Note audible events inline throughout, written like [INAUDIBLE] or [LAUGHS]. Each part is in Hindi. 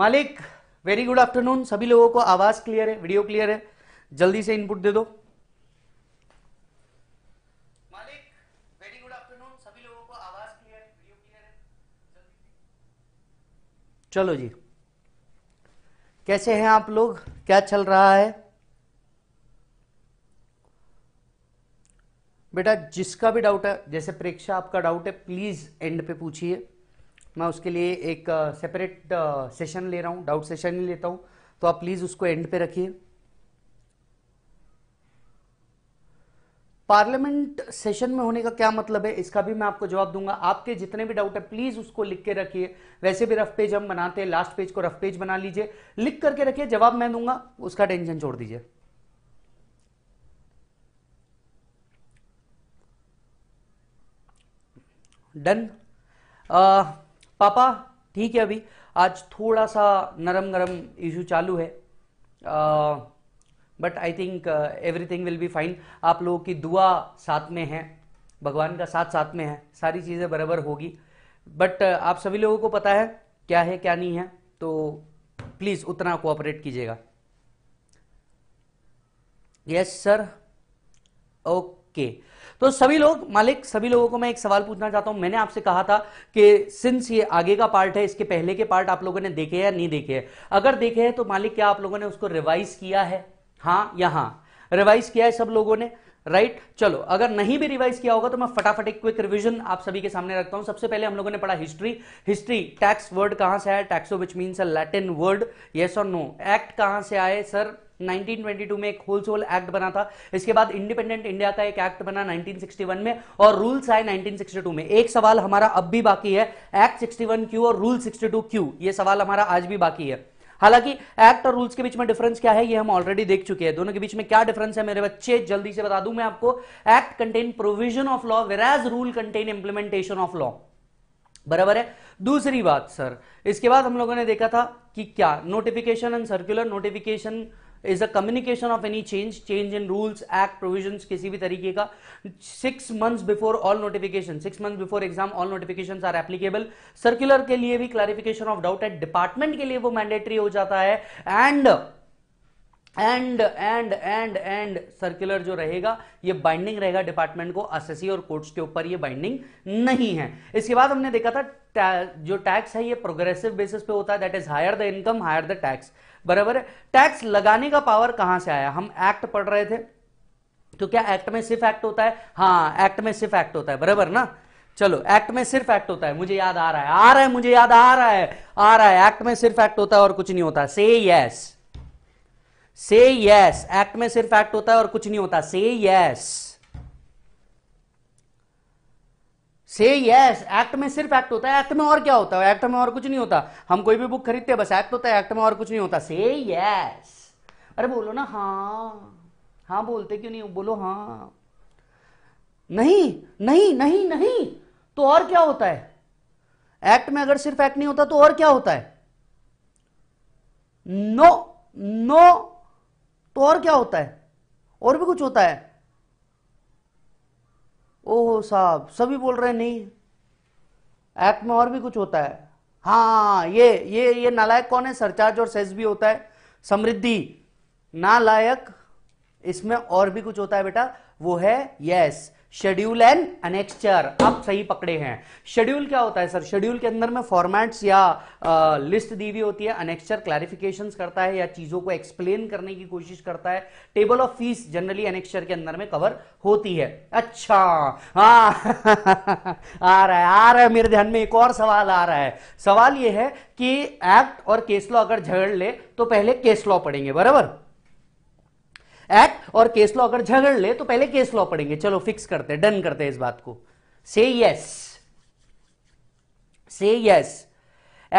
मालिक वेरी गुड आफ्टरनून सभी लोगों को आवाज क्लियर है वीडियो क्लियर है जल्दी से इनपुट दे दो चलो जी कैसे हैं आप लोग क्या चल रहा है बेटा जिसका भी डाउट है जैसे परीक्षा आपका डाउट है प्लीज एंड पे पूछिए मैं उसके लिए एक सेपरेट सेशन ले रहा हूँ डाउट सेशन ही लेता हूँ तो आप प्लीज़ उसको एंड पे रखिए पार्लियामेंट सेशन में होने का क्या मतलब है इसका भी मैं आपको जवाब दूंगा आपके जितने भी डाउट है प्लीज उसको लिख के रखिए वैसे भी रफ पेज हम बनाते हैं लास्ट पेज को रफ पेज बना लीजिए लिख करके रखिए जवाब मैं दूंगा उसका टेंशन छोड़ दीजिए डन पापा ठीक है अभी आज थोड़ा सा नरम गरम इशू चालू है but I think everything will be fine आप लोगों की दुआ साथ में है भगवान का साथ साथ में है सारी चीज़ें बराबर होगी बट आप सभी लोगों को पता है क्या है क्या नहीं है तो प्लीज़ उतना कोऑपरेट कीजिएगा यस सर ओके तो सभी लोग मालिक सभी लोगों को मैं एक सवाल पूछना चाहता हूं मैंने आपसे कहा था कि सिंस ये आगे का पार्ट है इसके पहले के पार्ट आप लोगों ने देखे या नहीं देखे है अगर देखे हैं तो मालिक क्या आप लोगों ने उसको रिवाइज किया है हाँ या हाँ रिवाइज किया है सब लोगों ने राइट right? चलो अगर नहीं भी रिवाइज किया होगा तो मैं फटाफट एक क्विक रिवीजन आप सभी के सामने रखता हूं सबसे पहले हम लोगों ने पढ़ा हिस्ट्री हिस्ट्री टैक्स वर्ड कहां से आया taxo which means a Latin word yes और नो एक्ट कहां से आए सर 1922 में एक होल सोल एक्ट बना था इसके बाद इंडिपेंडेंट इंडिया का एक एक्ट बना 1961 में और रूल्स आए 1962 में एक सवाल हमारा अब भी बाकी है एक्ट 61 क्यों और रूल 62 क्यों ये सवाल हमारा आज भी बाकी है हालांकि एक्ट और रूल्स के बीच में डिफरेंस क्या है ये हम ऑलरेडी देख चुके हैं दोनों के बीच में क्या डिफरेंस है मेरे बच्चे जल्दी से बता दूं मैं आपको act contain provision of law whereas rule contain implementation of law बराबर है दूसरी बात सर इसके बाद हम लोगों ने देखा था कि क्या notification and circular notification is a communication of any change change in rules act provision किसी भी तरीके का six month before all notification six month before exam all notification are applicable circular के लिए भी clarification of doubt at department के लिए वो मैंडेटरी हो जाता है and and and and and circular जो रहेगा ये बाइंडिंग रहेगा डिपार्टमेंट को एसएससी और कोर्ट्स के ऊपर ये बाइंडिंग नहीं है इसके बाद हमने देखा था जो टैक्स है ये प्रोग्रेसिव बेसिस पे होता है that is higher the income higher the tax बराबर है टैक्स लगाने का पावर कहां से आया हम एक्ट पढ़ रहे थे तो क्या एक्ट में सिर्फ एक्ट होता है हाँ एक्ट में सिर्फ एक्ट होता है बराबर ना चलो एक्ट में सिर्फ एक्ट होता है मुझे याद आ रहा है आ रहा है मुझे याद आ रहा है आ रहा है एक्ट में सिर्फ एक्ट होता है और कुछ नहीं होता say yes yes. Say yes act में सिर्फ एक्ट होता है और कुछ नहीं होता say yes say yes act में सिर्फ एक्ट होता है एक्ट में और क्या होता है एक्ट में और कुछ नहीं होता हम कोई भी बुक खरीदते हैं बस एक्ट होता है एक्ट में और कुछ नहीं होता से यस अरे बोलो ना हाँ हाँ बोलते क्यों नहीं बोलो हाँ नहीं नहीं नहीं नहीं तो और क्या होता है एक्ट में अगर सिर्फ एक्ट नहीं होता तो और क्या होता है नो नो तो और क्या होता है और भी कुछ होता है ओहो साहब सभी बोल रहे हैं नहीं एक्ट में और भी कुछ होता है हाँ ये ये ये नालायक कौन है सरचार्ज और सेस भी होता है समृद्धि नालायक इसमें और भी कुछ होता है बेटा वो है यस शेड्यूल एंड अनेक्सचर आप सही पकड़े हैं शेड्यूल क्या होता है सर शेड्यूल के अंदर में फॉर्मेट्स या आ, लिस्ट दी हुई होती है अनेक्चर क्लैरिफिकेशन करता है या चीजों को एक्सप्लेन करने की कोशिश करता है table of fees generally annexure के अंदर में कवर होती है अच्छा हाँ [LAUGHS] आ रहा है आ रहा है मेरे ध्यान में एक और सवाल आ रहा है सवाल यह है कि एक्ट और केस लॉ अगर झगड़ ले तो पहले केस लॉ पढ़ेंगे बराबर एक्ट और केस लॉ अगर झगड़ ले तो पहले केस लॉ पढ़ेंगे चलो फिक्स करते डन करते हैं इस बात को say yes say yes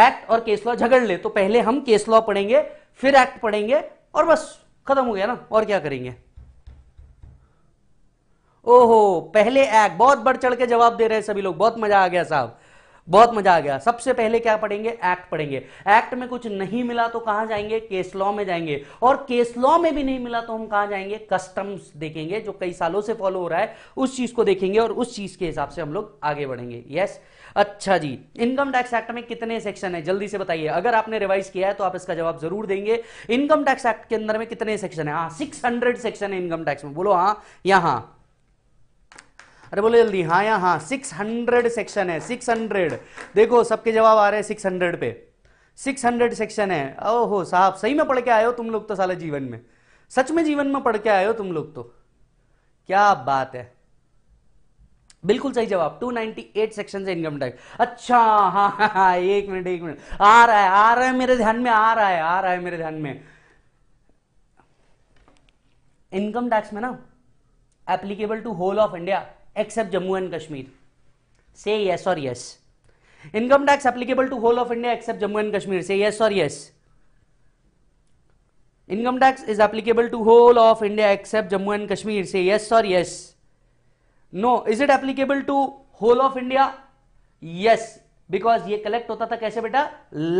act और केस लॉ झगड़ ले तो पहले हम केस लॉ पढ़ेंगे फिर एक्ट पढ़ेंगे और बस खत्म हो गया ना और क्या करेंगे ओहो पहले एक्ट बहुत बढ़ चढ़ के जवाब दे रहे हैं सभी लोग बहुत मजा आ गया साहब बहुत मजा आ गया सबसे पहले क्या पढ़ेंगे एक्ट पढ़ेंगे एक्ट में कुछ नहीं मिला तो कहां जाएंगे केस लॉ में जाएंगे और केस लॉ में भी नहीं मिला तो हम कहां जाएंगे कस्टम्स देखेंगे जो कई सालों से फॉलो हो रहा है उस चीज को देखेंगे और उस चीज के हिसाब से हम लोग आगे बढ़ेंगे यस अच्छा जी इनकम टैक्स एक्ट में कितने सेक्शन है जल्दी से बताइए अगर आपने रिवाइज किया है तो आप इसका जवाब जरूर देंगे इनकम टैक्स एक्ट के अंदर में कितने सेक्शन है हाँ सिक्स सेक्शन है इनकम टैक्स में बोलो हाँ यहां अरे बोले जल्दी हाँ या हाँ सिक्स हंड्रेड सेक्शन है सिक्स हंड्रेड देखो सबके जवाब आ रहे हैं सिक्स हंड्रेड पे सिक्स हंड्रेड सेक्शन है ओहो साहब सही में पढ़ के आयो हो तुम लोग तो साले जीवन में सच में जीवन में पढ़ के आयो तुम लोग तो क्या बात है बिल्कुल सही जवाब 298 सेक्शन से इनकम टैक्स अच्छा हाँ हाँ हाँ एक मिनट एक मिनट आ रहा है आ रहा है मेरे ध्यान में आ रहा है आ रहा है मेरे ध्यान में इनकम टैक्स में ना applicable to whole of India except Jammu and Kashmir? Say yes or yes. Income tax applicable to whole of India except Jammu and Kashmir. Say yes or yes. Income tax is applicable to whole of India except Jammu and Kashmir. Say yes or yes. No. Is it applicable to whole of India? Yes. Because ये कलेक्ट होता था कैसे बेटा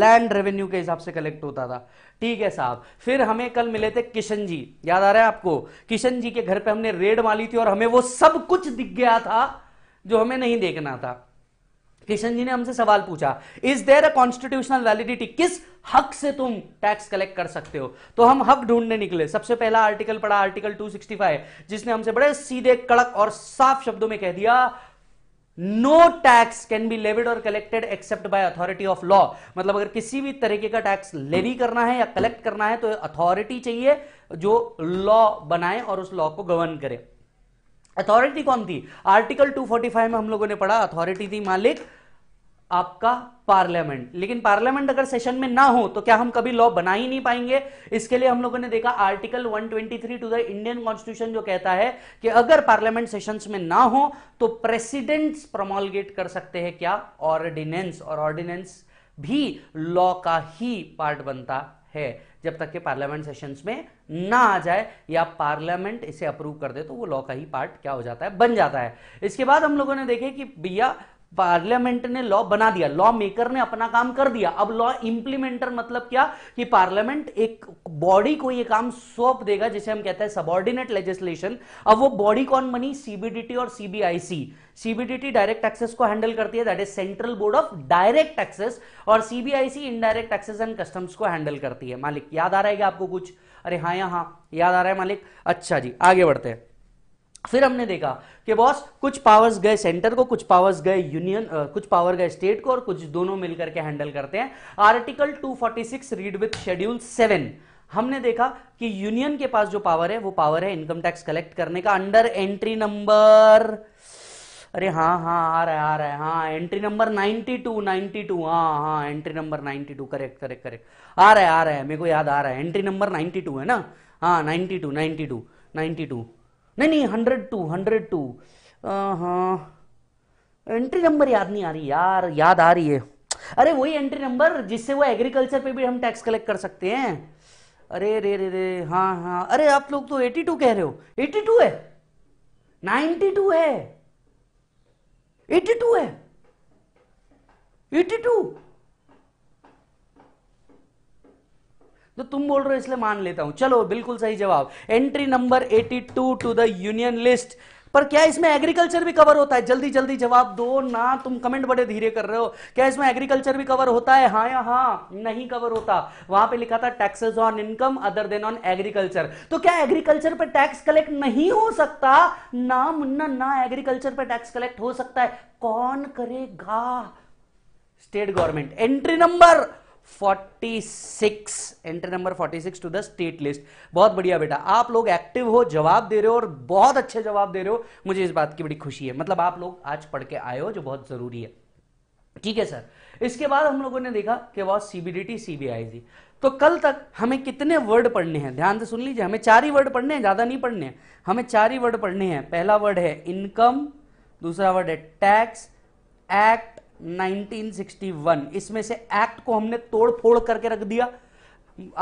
लैंड रेवेन्यू के हिसाब से कलेक्ट होता था ठीक है साहब फिर हमें कल मिले थे किशन जी याद आ रहा है आपको किशन जी के घर पे हमने रेड मारी थी और हमें वो सब कुछ दिख गया था जो हमें नहीं देखना था किशन जी ने हमसे सवाल पूछा is there a constitutional validity किस हक से तुम टैक्स कलेक्ट कर सकते हो तो हम हक ढूंढने निकले सबसे पहला आर्टिकल पढ़ा आर्टिकल 265 जिसने हमसे बड़े सीधे कड़क और साफ शब्दों में कह दिया no tax can be levied और collected except by authority of law मतलब अगर किसी भी तरीके का टैक्स लेवी करना है या कलेक्ट करना है तो अथॉरिटी चाहिए जो लॉ बनाए और उस लॉ को गवर्न करे अथॉरिटी कौन थी आर्टिकल 245 में हम लोगों ने पढ़ा अथॉरिटी थी मालिक आपका पार्लियामेंट लेकिन पार्लियामेंट अगर सेशन में ना हो तो क्या हम कभी लॉ बना ही नहीं पाएंगे इसके लिए हम लोगों ने देखा article 123 to the Indian constitution जो कहता है कि अगर पार्लियामेंट सेशन में ना हो तो प्रेसिडेंट प्रमोलगेट कर सकते हैं क्या ऑर्डिनेंस और ऑर्डिनेंस भी लॉ का ही पार्ट बनता है जब तक के पार्लियामेंट सेशंस में ना आ जाए या पार्लियामेंट इसे अप्रूव कर दे तो वो लॉ का ही पार्ट क्या हो जाता है बन जाता है इसके बाद हम लोगों ने देखे कि भैया पार्लियामेंट ने लॉ बना दिया लॉ मेकर ने अपना काम कर दिया अब लॉ इंप्लीमेंटर मतलब क्या कि पार्लियामेंट एक बॉडी को ये काम सौंप देगा जिसे हम कहते हैं सबॉर्डिनेट लेजिस्लेशन अब वो बॉडी कौन बनी सीबीडीटी और सीबीआईसी सीबीडीटी डायरेक्ट टैक्सेस को हैंडल करती है that is central board of direct taxes और CBIC indirect taxes and customs को हैंडल करती है मालिक याद आ रहा है आपको कुछ अरे हाँ यहाँ याद आ रहा है मालिक अच्छा जी आगे बढ़ते हैं फिर हमने देखा कि बॉस कुछ पावर्स गए सेंटर को कुछ पावर्स गए यूनियन कुछ पावर गए स्टेट को और कुछ दोनों मिलकर के हैंडल करते हैं article 246 read with schedule seven हमने देखा कि यूनियन के पास जो पावर है वो पावर है इनकम टैक्स कलेक्ट करने का अंडर एंट्री नंबर अरे हाँ हाँ आ रहा है आ रहा है हाँ एंट्री नंबर 92 92 हाँ हाँ entry number 92 correct correct correct आ रहा है आ रहा है मेरे को याद आ रहा है एंट्री नंबर 92 है ना हाँ 92 92 92 नहीं नहीं हंड्रेड टू हंड्रेड टू हाँ एंट्री नंबर याद नहीं आ रही यार याद आ रही है अरे वही एंट्री नंबर जिससे वो एग्रीकल्चर पे भी हम टैक्स कलेक्ट कर सकते हैं अरे रे रे रे हाँ हाँ अरे आप लोग तो एटी टू कह रहे हो एटी टू है टू है एटी टू है एटी टू तो तुम बोल रहे हो इसलिए मान लेता हूं चलो बिल्कुल सही जवाब entry number 82 to the union list पर क्या इसमें एग्रीकल्चर भी कवर होता है जल्दी जल्दी जवाब दो ना तुम कमेंट बड़े धीरे कर रहे हो क्या इसमें एग्रीकल्चर भी कवर होता है हाँ या हाँ नहीं कवर होता वहां पे लिखा था taxes on income other than on agriculture तो क्या एग्रीकल्चर पे टैक्स कलेक्ट नहीं हो सकता ना मुन्ना ना एग्रीकल्चर पे टैक्स कलेक्ट हो सकता है कौन करेगा state government entry number 46 entry number 46 to the state list बहुत बढ़िया बेटा आप लोग एक्टिव हो जवाब दे रहे हो और बहुत अच्छे जवाब दे रहे हो मुझे इस बात की बड़ी खुशी है मतलब आप लोग आज पढ़ के आए हो जो बहुत जरूरी है ठीक है सर इसके बाद हम लोगों ने देखा कि वह सीबीडीटी सीबीआईजी तो कल तक हमें कितने वर्ड पढ़ने हैं ध्यान से सुन लीजिए हमें चार ही वर्ड पढ़ने हैं ज्यादा नहीं पढ़ने हैं हमें चार ही वर्ड पढ़ने हैं पहला वर्ड है इनकम दूसरा वर्ड है टैक्स एक्ट 1961 इसमें से एक्ट को हमने तोड़ फोड़ करके रख दिया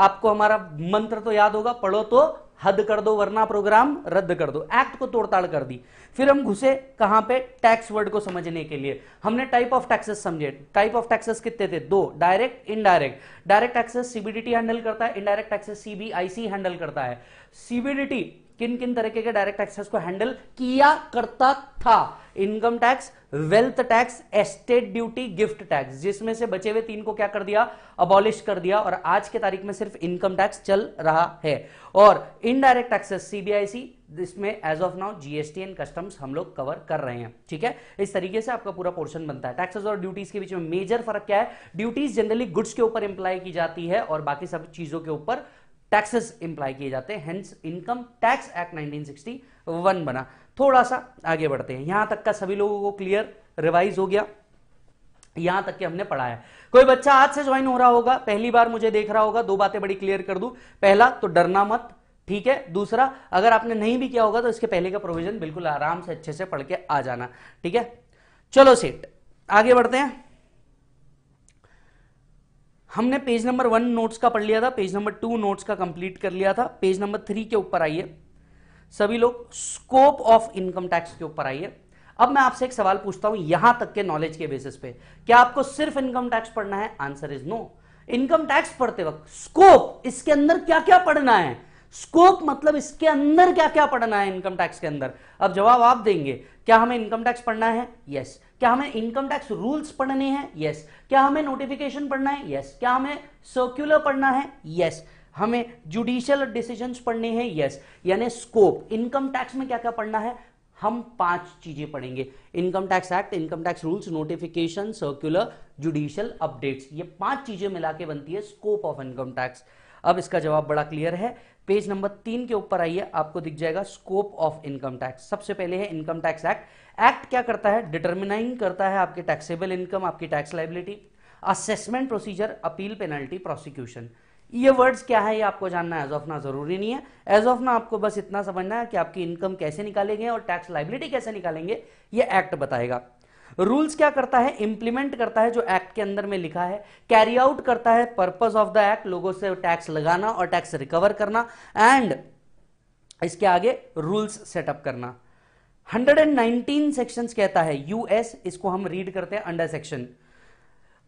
आपको हमारा मंत्र तो याद होगा पढ़ो तो हद कर दो वरना प्रोग्राम रद्द कर दो एक्ट को तोड़ताड़ कर दी फिर हम घुसे कहां पे टैक्स वर्ड को समझने के लिए हमने टाइप ऑफ टैक्सेस समझे टाइप ऑफ टैक्सेस कितने थे दो direct indirect direct taxes CBDT handle करता है इनडायरेक्ट टैक्सेस सीबीआईसी हैंडल करता है सीबीडीटी किन किन तरीके के डायरेक्ट टैक्सेस को हैंडल किया करता था income tax wealth tax estate duty gift tax जिसमें से बचे हुए तीन को क्या कर दिया अबॉलिश कर दिया और आज के तारीख में सिर्फ इनकम टैक्स चल रहा है और इनडायरेक्ट टैक्सेस सीबीआईसी इसमें as of now GST and customs हम लोग कवर कर रहे हैं ठीक है इस तरीके से आपका पूरा पोर्शन बनता है टैक्सेस और ड्यूटीज के बीच में मेजर फर्क क्या है ड्यूटीज जनरली गुड्स के ऊपर इंप्लाई की जाती है और बाकी सब चीजों के ऊपर टैक्सेस इंप्लाई किए जाते हैं हेंस इनकम टैक्स एक्ट 1961 बना थोड़ा सा आगे बढ़ते हैं यहां तक का सभी लोगों को क्लियर रिवाइज हो गया यहां तक के हमने पढ़ाया कोई बच्चा आज से ज्वाइन हो रहा होगा पहली बार मुझे देख रहा होगा दो बातें बड़ी क्लियर कर दू पहला तो डरना मत ठीक है दूसरा अगर आपने नहीं भी किया होगा तो इसके पहले का प्रोविजन बिल्कुल आराम से अच्छे से पढ़ के आ जाना ठीक है चलो सेठ आगे बढ़ते हैं हमने पेज नंबर वन नोट्स का पढ़ लिया था पेज नंबर टू नोट्स का कंप्लीट कर लिया था पेज नंबर थ्री के ऊपर आइए सभी लोग स्कोप ऑफ इनकम टैक्स के ऊपर आइए अब मैं आपसे एक सवाल पूछता हूं यहां तक के नॉलेज के बेसिस पे क्या आपको सिर्फ इनकम टैक्स पढ़ना है answer is no income tax पढ़ते वक्त स्कोप इसके अंदर क्या क्या पढ़ना है स्कोप मतलब इसके अंदर क्या क्या पढ़ना है इनकम टैक्स के अंदर अब जवाब आप देंगे क्या हमें इनकम टैक्स पढ़ना है यस yes. क्या हमें इनकम टैक्स रूल्स पढ़ने हैं यस yes. क्या हमें नोटिफिकेशन पढ़ना है यस yes. क्या हमें सर्क्यूलर पढ़ना है यस हमें जुडिशियल डिसीजन पढ़ने हैं यस यानी स्कोप इनकम टैक्स में क्या क्या पढ़ना है हम पांच चीजें पढ़ेंगे income tax act income tax rules notification circular judicial updates ये पांच चीजें मिला के बनती है स्कोप ऑफ इनकम टैक्स अब इसका जवाब बड़ा क्लियर है पेज नंबर तीन के ऊपर आइए आपको दिख जाएगा स्कोप ऑफ इनकम टैक्स सबसे पहले है इनकम टैक्स एक्ट एक्ट क्या करता है डिटर्मिनाइंग करता है आपके टैक्सेबल इनकम आपकी tax liability assessment procedure appeal penalty prosecution ये वर्ड्स क्या है ये आपको जानना एज ऑफ ना जरूरी नहीं है एज ऑफ ना आपको बस इतना समझना है कि आपकी इनकम कैसे निकालेंगे और टैक्स लाइबिलिटी कैसे निकालेंगे ये एक्ट बताएगा रूल्स क्या करता है इंप्लीमेंट करता है जो एक्ट के अंदर में लिखा है कैरी आउट करता है पर्पज ऑफ द एक्ट लोगों से टैक्स लगाना और टैक्स रिकवर करना एंड इसके आगे रूल्स सेटअप करना 119 सेक्शंस कहता है यूएस इसको हम रीड करते हैं under section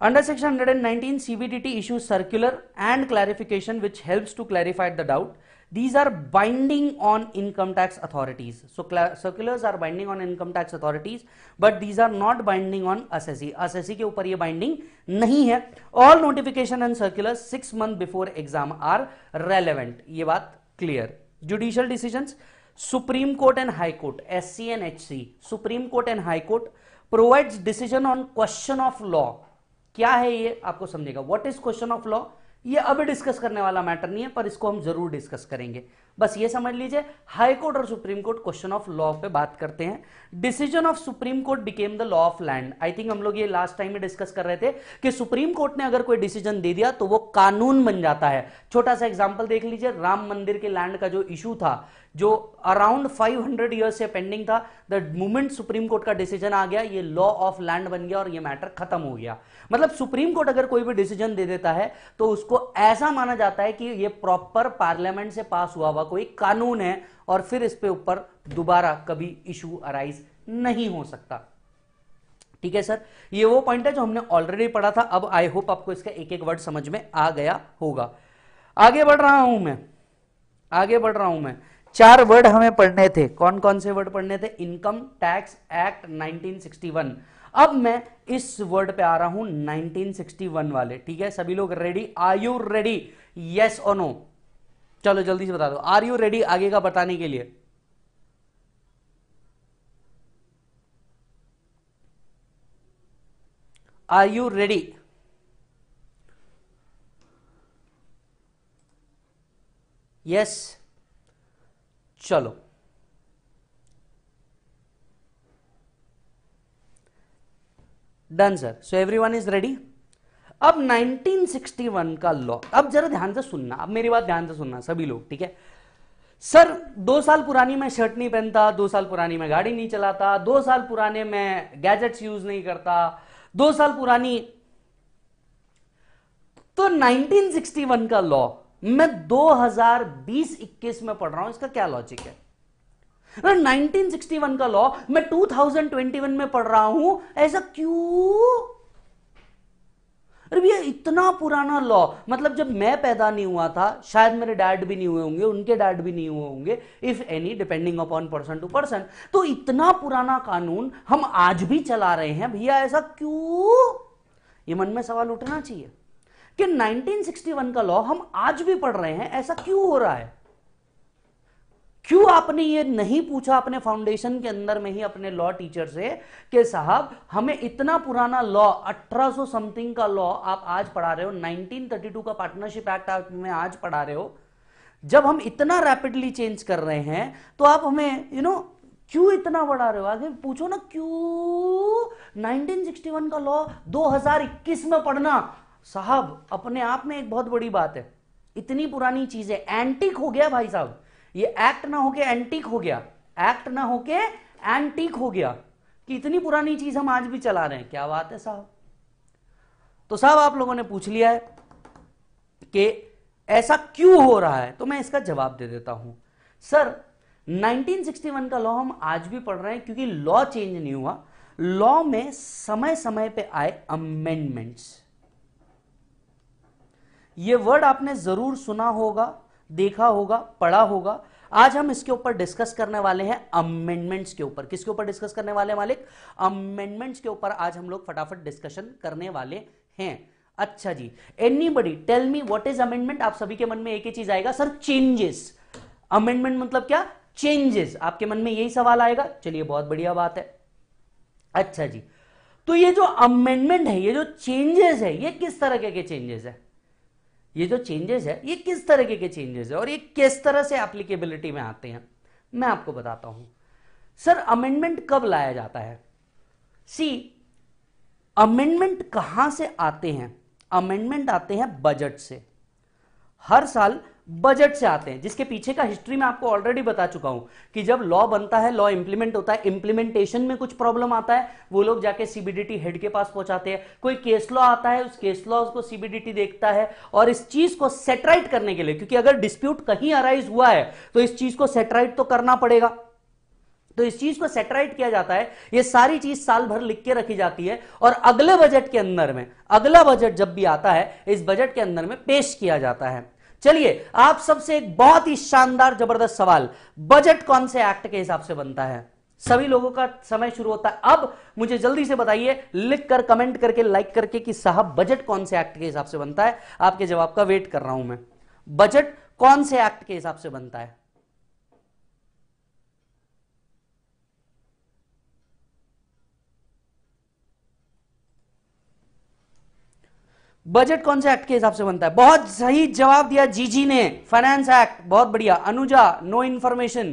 under section 119 CBDT issue circular and clarification which helps to clarified the doubt these are binding on income tax authorities. So circulars are binding on income tax authorities, but these are not binding on assessee. Assessee ke upar ye binding nahi hai All notification and circulars 6 month before exam are relevant. ye baat clear. Judicial decisions, Supreme Court and High Court, SC and HC, Supreme Court and High Court provides decision on question of law. kya hai ye aapko samjhega What is question of law? ये अभी डिस्कस करने वाला मैटर नहीं है पर इसको हम जरूर डिस्कस करेंगे बस ये समझ लीजिए हाई कोर्ट और supreme court question of law पे बात करते हैं decision of supreme court became the law of land I think हम लोग ये लास्ट टाइम में डिस्कस कर रहे थे कि सुप्रीम कोर्ट ने अगर कोई डिसीजन दे दिया तो वो कानून बन जाता है छोटा सा एग्जाम्पल देख लीजिए राम मंदिर के लैंड का जो इशू था जो अराउंड 500 ईयर्स से पेंडिंग था द मूवमेंट सुप्रीम कोर्ट का डिसीजन आ गया ये लॉ ऑफ लैंड बन गया और ये मैटर खत्म हो गया मतलब सुप्रीम कोर्ट अगर कोई भी डिसीजन दे देता है तो उसको ऐसा माना जाता है कि ये प्रॉपर पार्लियामेंट से पास हुआ हुआ कोई कानून है और फिर इस पे ऊपर दोबारा कभी इशू अराइज नहीं हो सकता ठीक है सर ये वो पॉइंट है जो हमने ऑलरेडी पढ़ा था अब आई होप आपको इसका एक एक वर्ड समझ में आ गया होगा आगे बढ़ रहा हूं मैं आगे बढ़ रहा हूं मैं चार वर्ड हमें पढ़ने थे कौन कौन से वर्ड पढ़ने थे इनकम टैक्स एक्ट 1961 अब मैं इस वर्ड पे आ रहा हूं 1961 वाले ठीक है सभी लोग ready are you ready yes और नो चलो जल्दी से बता दो आर यू रेडी आगे का बताने के लिए आर यू रेडी यस चलो done sir so everyone is ready अब 1961 का लॉ अब जरा ध्यान से सुनना अब मेरी बात ध्यान से सुनना सभी लोग ठीक है सर दो साल पुरानी मैं शर्ट नहीं पहनता दो साल पुरानी में गाड़ी नहीं चलाता दो साल पुराने में गैजेट्स यूज नहीं करता दो साल पुरानी तो 1961 का लॉ मैं 2020-21 में पढ़ रहा हूं इसका क्या लॉजिक है 1961 का लॉ मैं 2021 में पढ़ रहा हूं ऐसा क्यों अरे भैया इतना पुराना लॉ मतलब जब मैं पैदा नहीं हुआ था शायद मेरे डैड भी नहीं हुए होंगे उनके डैड भी नहीं हुए होंगे if any depending upon person to person तो इतना पुराना कानून हम आज भी चला रहे हैं भैया ऐसा क्यों ये मन में सवाल उठना चाहिए कि 1961 का लॉ हम आज भी पढ़ रहे हैं ऐसा क्यों हो रहा है क्यों आपने ये नहीं पूछा अपने फाउंडेशन के अंदर में ही अपने लॉ टीचर से कि साहब हमें इतना पुराना लॉ 1800 समथिंग का लॉ आप आज पढ़ा रहे हो 1932 का पार्टनरशिप एक्ट आप में आज पढ़ा रहे हो जब हम इतना रैपिडली चेंज कर रहे हैं तो आप हमें यू you नो know, क्यों इतना बढ़ा रहे हो आगे पूछो ना क्यों 1961 का लॉ 2021 में पढ़ना साहब अपने आप में एक बहुत बड़ी बात है इतनी पुरानी चीज है एंटीक हो गया भाई साहब ये एक्ट ना होके एंटीक हो गया एक्ट ना होके एंटीक हो गया कि इतनी पुरानी चीज हम आज भी चला रहे हैं क्या बात है साहब तो साहब आप लोगों ने पूछ लिया है कि ऐसा क्यों हो रहा है तो मैं इसका जवाब दे देता हूं सर 1961 का लॉ हम आज भी पढ़ रहे हैं क्योंकि लॉ चेंज नहीं हुआ लॉ में समय समय पे आए अमेंडमेंट्स ये वर्ड आपने जरूर सुना होगा देखा होगा पढ़ा होगा आज हम इसके ऊपर डिस्कस करने वाले हैं अमेंडमेंट्स के ऊपर किसके ऊपर डिस्कस करने वाले मालिक अमेंडमेंट्स के ऊपर आज हम लोग फटाफट डिस्कशन करने वाले हैं अच्छा जी anybody tell me what is amendment आप सभी के मन में एक ही चीज आएगा सर चेंजेस अमेंडमेंट मतलब क्या चेंजेस आपके मन में यही सवाल आएगा चलिए बहुत बढ़िया बात है अच्छा जी तो ये जो अमेंडमेंट है ये जो चेंजेस है ये किस तरह के चेंजेस है ये जो चेंजेस है ये किस तरीके के चेंजेस है और ये किस तरह से एप्लीकेबिलिटी में आते हैं मैं आपको बताता हूं सर अमेंडमेंट कब लाया जाता है सी अमेंडमेंट कहां से आते हैं अमेंडमेंट आते हैं बजट से हर साल बजट से आते हैं जिसके पीछे का हिस्ट्री में आपको ऑलरेडी बता चुका हूं कि जब लॉ बनता है लॉ इंप्लीमेंट होता है इंप्लीमेंटेशन में कुछ प्रॉब्लम आता है वो लोग जाके सीबीडीटी हेड के पास पहुंचाते हैं कोई केस लॉ आता है उस केस लॉ को सीबीडीटी देखता है और इस चीज को सेटराइट करने के लिए क्योंकि अगर डिस्प्यूट कहीं अराइज हुआ है तो इस चीज को सेटराइट तो करना पड़ेगा तो इस चीज को सेटराइट किया जाता है ये सारी चीज साल भर लिख के रखी जाती है और अगले बजट के अंदर में अगला बजट जब भी आता है इस बजट के अंदर में पेश किया जाता है चलिए आप सबसे एक बहुत ही शानदार जबरदस्त सवाल बजट कौन से एक्ट के हिसाब से बनता है सभी लोगों का समय शुरू होता है अब मुझे जल्दी से बताइए लिख कर कमेंट करके लाइक करके कि साहब बजट कौन से एक्ट के हिसाब से बनता है आपके जवाब का वेट कर रहा हूं मैं बजट कौन से एक्ट के हिसाब से बनता है बजट कौन से एक्ट के हिसाब से बनता है बहुत सही जवाब दिया जीजी ने फाइनेंस एक्ट बहुत बढ़िया अनुजा नो इन्फॉर्मेशन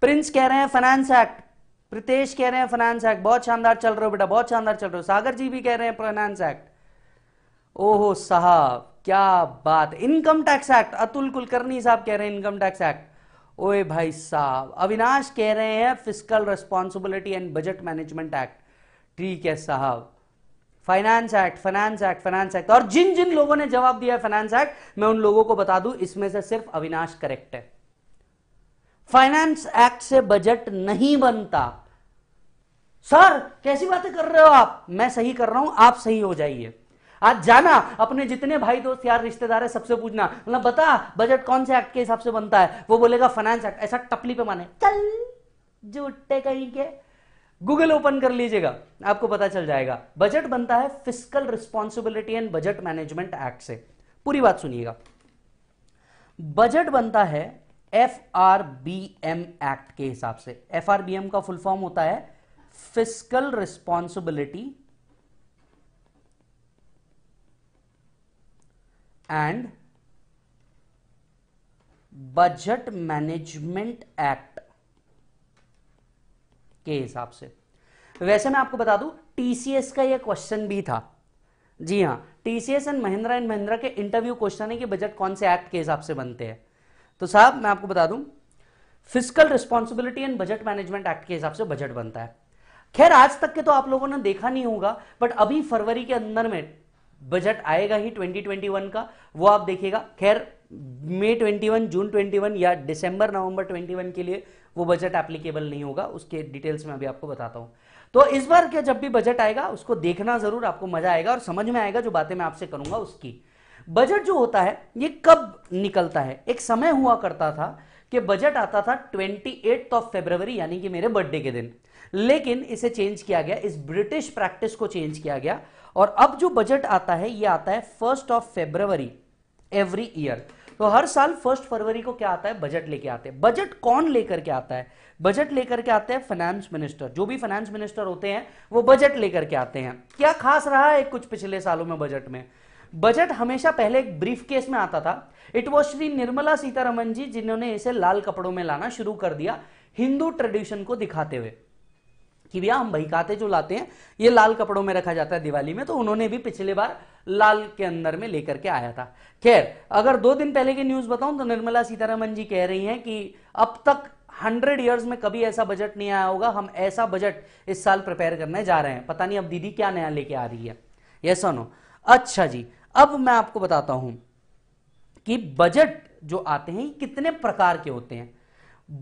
प्रिंस कह रहे हैं फाइनेंस एक्ट प्रीतेश कह रहे हैं फाइनेंस एक्ट बहुत शानदार चल रहे हो बेटा बहुत शानदार चल रहे हो सागर जी भी कह रहे हैं फाइनेंस एक्ट ओहो साहब क्या बात income tax act Atul Kulkarni साहब कह रहे हैं इनकम टैक्स एक्ट ओए भाई साहब अविनाश कह रहे हैं physical responsibility and budget management act ठीक है साहब finance act finance act finance act और जिन जिन लोगों ने जवाब दिया है फाइनेंस एक्ट मैं उन लोगों को बता दूं इसमें से सिर्फ अविनाश करेक्ट है फाइनेंस एक्ट से बजट नहीं बनता सर कैसी बातें कर रहे हो आप मैं सही कर रहा हूं आप सही हो जाइए आज जाना अपने जितने भाई दोस्त यार रिश्तेदार है सबसे पूछना मतलब बता बजट कौन से एक्ट के हिसाब से बनता है वो बोलेगा फाइनेंस एक्ट ऐसा टपली पे माने चल झूठे कहीं के गूगल ओपन कर लीजिएगा आपको पता चल जाएगा बजट बनता है physical responsibility and budget management act से पूरी बात सुनिएगा बजट बनता है F R B M act के हिसाब से एफ आर बी एम का फुल फॉर्म होता है physical responsibility and budget management act के हिसाब से वैसे मैं आपको बता दूं टीसीएस का यह क्वेश्चन भी था जी हाँ TCS and Mahindra and Mahindra के इंटरव्यू क्वेश्चन है कि बजट कौन से एक्ट के हिसाब से बनते हैं तो साहब मैं आपको बता दूं physical responsibility and budget management act के हिसाब से बजट बनता है खैर आज तक के तो आप लोगों ने देखा नहीं होगा बट अभी फरवरी के अंदर में बजट आएगा ही 2021 का वो आप देखिएगा खैर मई 21 जून 21 या दिसंबर नवंबर 21 के लिए वो बजट एप्लीकेबल नहीं होगा उसके डिटेल्स में अभी आपको बताता हूँ तो इस बार क्या जब भी बजट आएगा उसको देखना जरूर आपको मजा आएगा और समझ में आएगा जो बातें मैं आपसे करूंगा उसकी बजट जो होता है ये कब निकलता है एक समय हुआ करता था कि बजट आता था ट्वेंटी एट्थ ऑफ फेब्रवरी यानी कि मेरे बर्थडे के दिन लेकिन इसे चेंज किया गया इस ब्रिटिश प्रैक्टिस को चेंज किया गया और अब जो बजट आता है ये आता है first of February every year तो हर साल फर्स्ट फरवरी को क्या आता है बजट लेके आते हैं बजट कौन लेकर के आता है बजट लेकर के आते हैं फाइनेंस मिनिस्टर जो भी फाइनेंस मिनिस्टर होते हैं वो बजट लेकर के आते हैं क्या खास रहा है कुछ पिछले सालों में बजट में बजट हमेशा पहले एक ब्रीफ केस में आता था इट वॉज श्री निर्मला सीतारमन जी जिन्होंने इसे लाल कपड़ों में लाना शुरू कर दिया हिंदू ट्रेडिशन को दिखाते हुए कि भैया हम बहिकाते जो लाते हैं ये लाल कपड़ों में रखा जाता है दिवाली में तो उन्होंने भी पिछले बार लाल के अंदर में लेकर के आया था खैर अगर दो दिन पहले की न्यूज बताऊं तो निर्मला सीतारमन जी कह रही हैं कि अब तक हंड्रेड ईयर्स में कभी ऐसा बजट नहीं आया होगा हम ऐसा बजट इस साल प्रिपेयर करने जा रहे हैं पता नहीं अब दीदी क्या नया लेके आ रही है ये सुनो अच्छा जी अब मैं आपको बताता हूं कि बजट जो आते हैं कितने प्रकार के होते हैं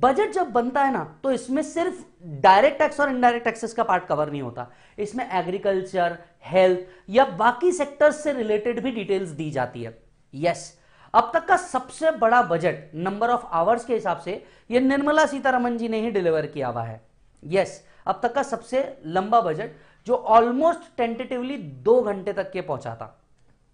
बजट जब बनता है ना तो इसमें सिर्फ डायरेक्ट टैक्स और इनडायरेक्ट टैक्सेस का पार्ट कवर नहीं होता इसमें एग्रीकल्चर हेल्थ या बाकी सेक्टर्स से रिलेटेड भी डिटेल्स दी जाती है यस yes, अब तक का सबसे बड़ा बजट नंबर ऑफ आवर्स के हिसाब से यह निर्मला सीतारमन जी ने ही डिलीवर किया हुआ है यस yes, अब तक का सबसे लंबा बजट जो ऑलमोस्ट टेंटेटिवली दो घंटे तक के पहुंचा था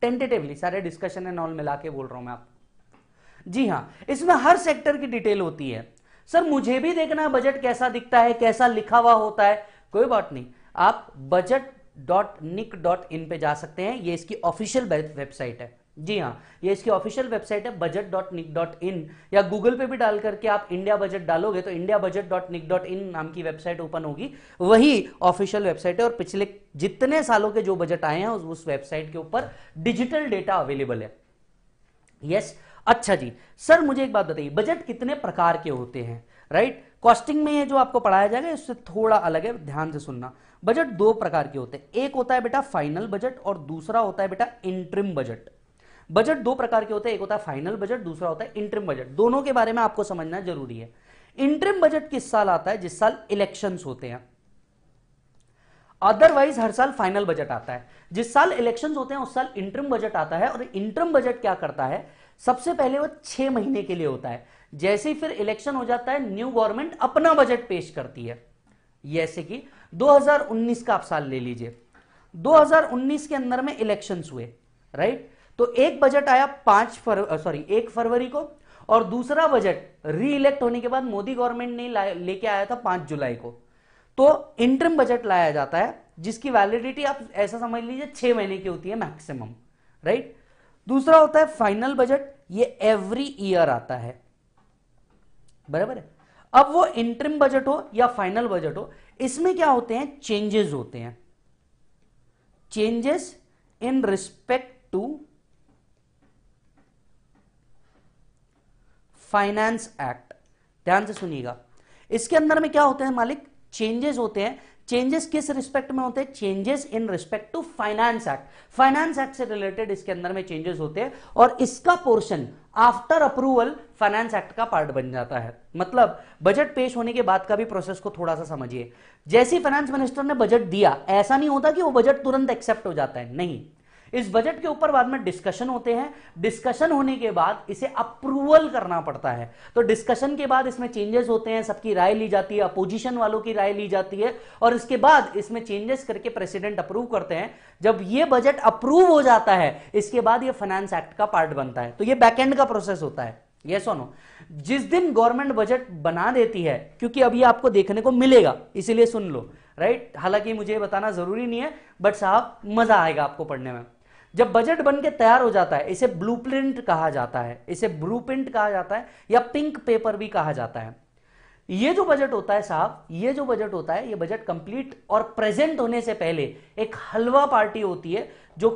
टेंटेटिवली सारे डिस्कशन एंड ऑल मिला के बोल रहा हूं मैं आपको जी हाँ इसमें हर सेक्टर की डिटेल होती है सर मुझे भी देखना है बजट कैसा दिखता है कैसा लिखा हुआ होता है कोई बात नहीं आप budget dot nic dot in पे जा सकते हैं ये इसकी ऑफिशियल वेबसाइट है जी हाँ ये इसकी ऑफिशियल वेबसाइट है budget dot nic dot in या गूगल पे भी डाल करके आप इंडिया बजट डालोगे तो India budget dot nic dot in नाम की वेबसाइट ओपन होगी वही ऑफिशियल वेबसाइट है और पिछले जितने सालों के जो बजट आए हैं उस वेबसाइट के ऊपर डिजिटल डेटा अवेलेबल है यस yes, अच्छा जी सर मुझे एक बात बताइए बजट कितने प्रकार के होते हैं राइट कॉस्टिंग में ये जो आपको पढ़ाया जाएगा इससे थोड़ा अलग है ध्यान से सुनना बजट दो प्रकार के होते हैं एक होता है बेटा फाइनल बजट और दूसरा होता है बेटा इंट्रिम बजट बजट दो प्रकार के होते हैं एक होता है फाइनल बजट दूसरा होता है इंट्रिम बजट दोनों के बारे में आपको समझना जरूरी है इंट्रिम बजट किस साल आता है जिस साल इलेक्शन होते हैं अदरवाइज हर साल फाइनल बजट आता है जिस साल इलेक्शन होते हैं उस साल इंटरम बजट आता है और इंटरम बजट क्या करता है सबसे पहले वो छह महीने के लिए होता है जैसे ही फिर इलेक्शन हो जाता है न्यू गवर्नमेंट अपना बजट पेश करती है जैसे कि 2019 का आप साल ले लीजिए 2019 के अंदर में इलेक्शंस हुए राइट तो एक बजट आया पांच सॉरी एक फरवरी को और दूसरा बजट री इलेक्ट होने के बाद मोदी गवर्नमेंट ने लेके आया था पांच जुलाई को तो इंटरम बजट लाया जाता है जिसकी वैलिडिटी आप ऐसा समझ लीजिए छह महीने की होती है मैक्सिमम राइट दूसरा होता है फाइनल बजट ये एवरी ईयर आता है बराबर है अब वो इंटरम बजट हो या फाइनल बजट हो इसमें क्या होते हैं चेंजेस होते हैं changes in respect to finance act ध्यान से सुनिएगा इसके अंदर में क्या होते हैं मालिक चेंजेस होते हैं चेंजेस किस रिस्पेक्ट में होते हैं changes in respect to finance act finance act से रिलेटेड इसके अंदर में चेंजेस होते हैं और इसका portion after approval finance act का पार्ट बन जाता है मतलब बजट पेश होने के बाद का भी प्रोसेस को थोड़ा सा समझिए जैसे फाइनेंस मिनिस्टर ने बजट दिया ऐसा नहीं होता कि वो बजट तुरंत एक्सेप्ट हो जाता है नहीं इस बजट के ऊपर बाद में डिस्कशन होते हैं डिस्कशन होने के बाद इसे अप्रूवल करना पड़ता है तो डिस्कशन के बाद इसमें चेंजेस होते हैं सबकी राय ली जाती है अपोजिशन वालों की राय ली जाती है और इसके बाद इसमें चेंजेस करके प्रेसिडेंट अप्रूव करते हैं जब ये बजट अप्रूव हो जाता है इसके बाद यह फाइनेंस एक्ट का पार्ट बनता है तो यह बैकएंड का प्रोसेस होता है ये सोनो जिस दिन गवर्नमेंट बजट बना देती है क्योंकि अब आपको देखने को मिलेगा इसीलिए सुन लो राइट हालांकि मुझे बताना जरूरी नहीं है बट साहब मजा आएगा आपको पढ़ने में जब बजट बन के तैयार हो जाता है इसे ब्लू कहा जाता है इसे ब्लू कहा जाता है या पिंक पेपर भी कहा जाता है ये जो बजट होता है साहब ये जो बजट होता है ये बजट कंप्लीट और प्रेजेंट होने से पहले एक हलवा पार्टी होती है जो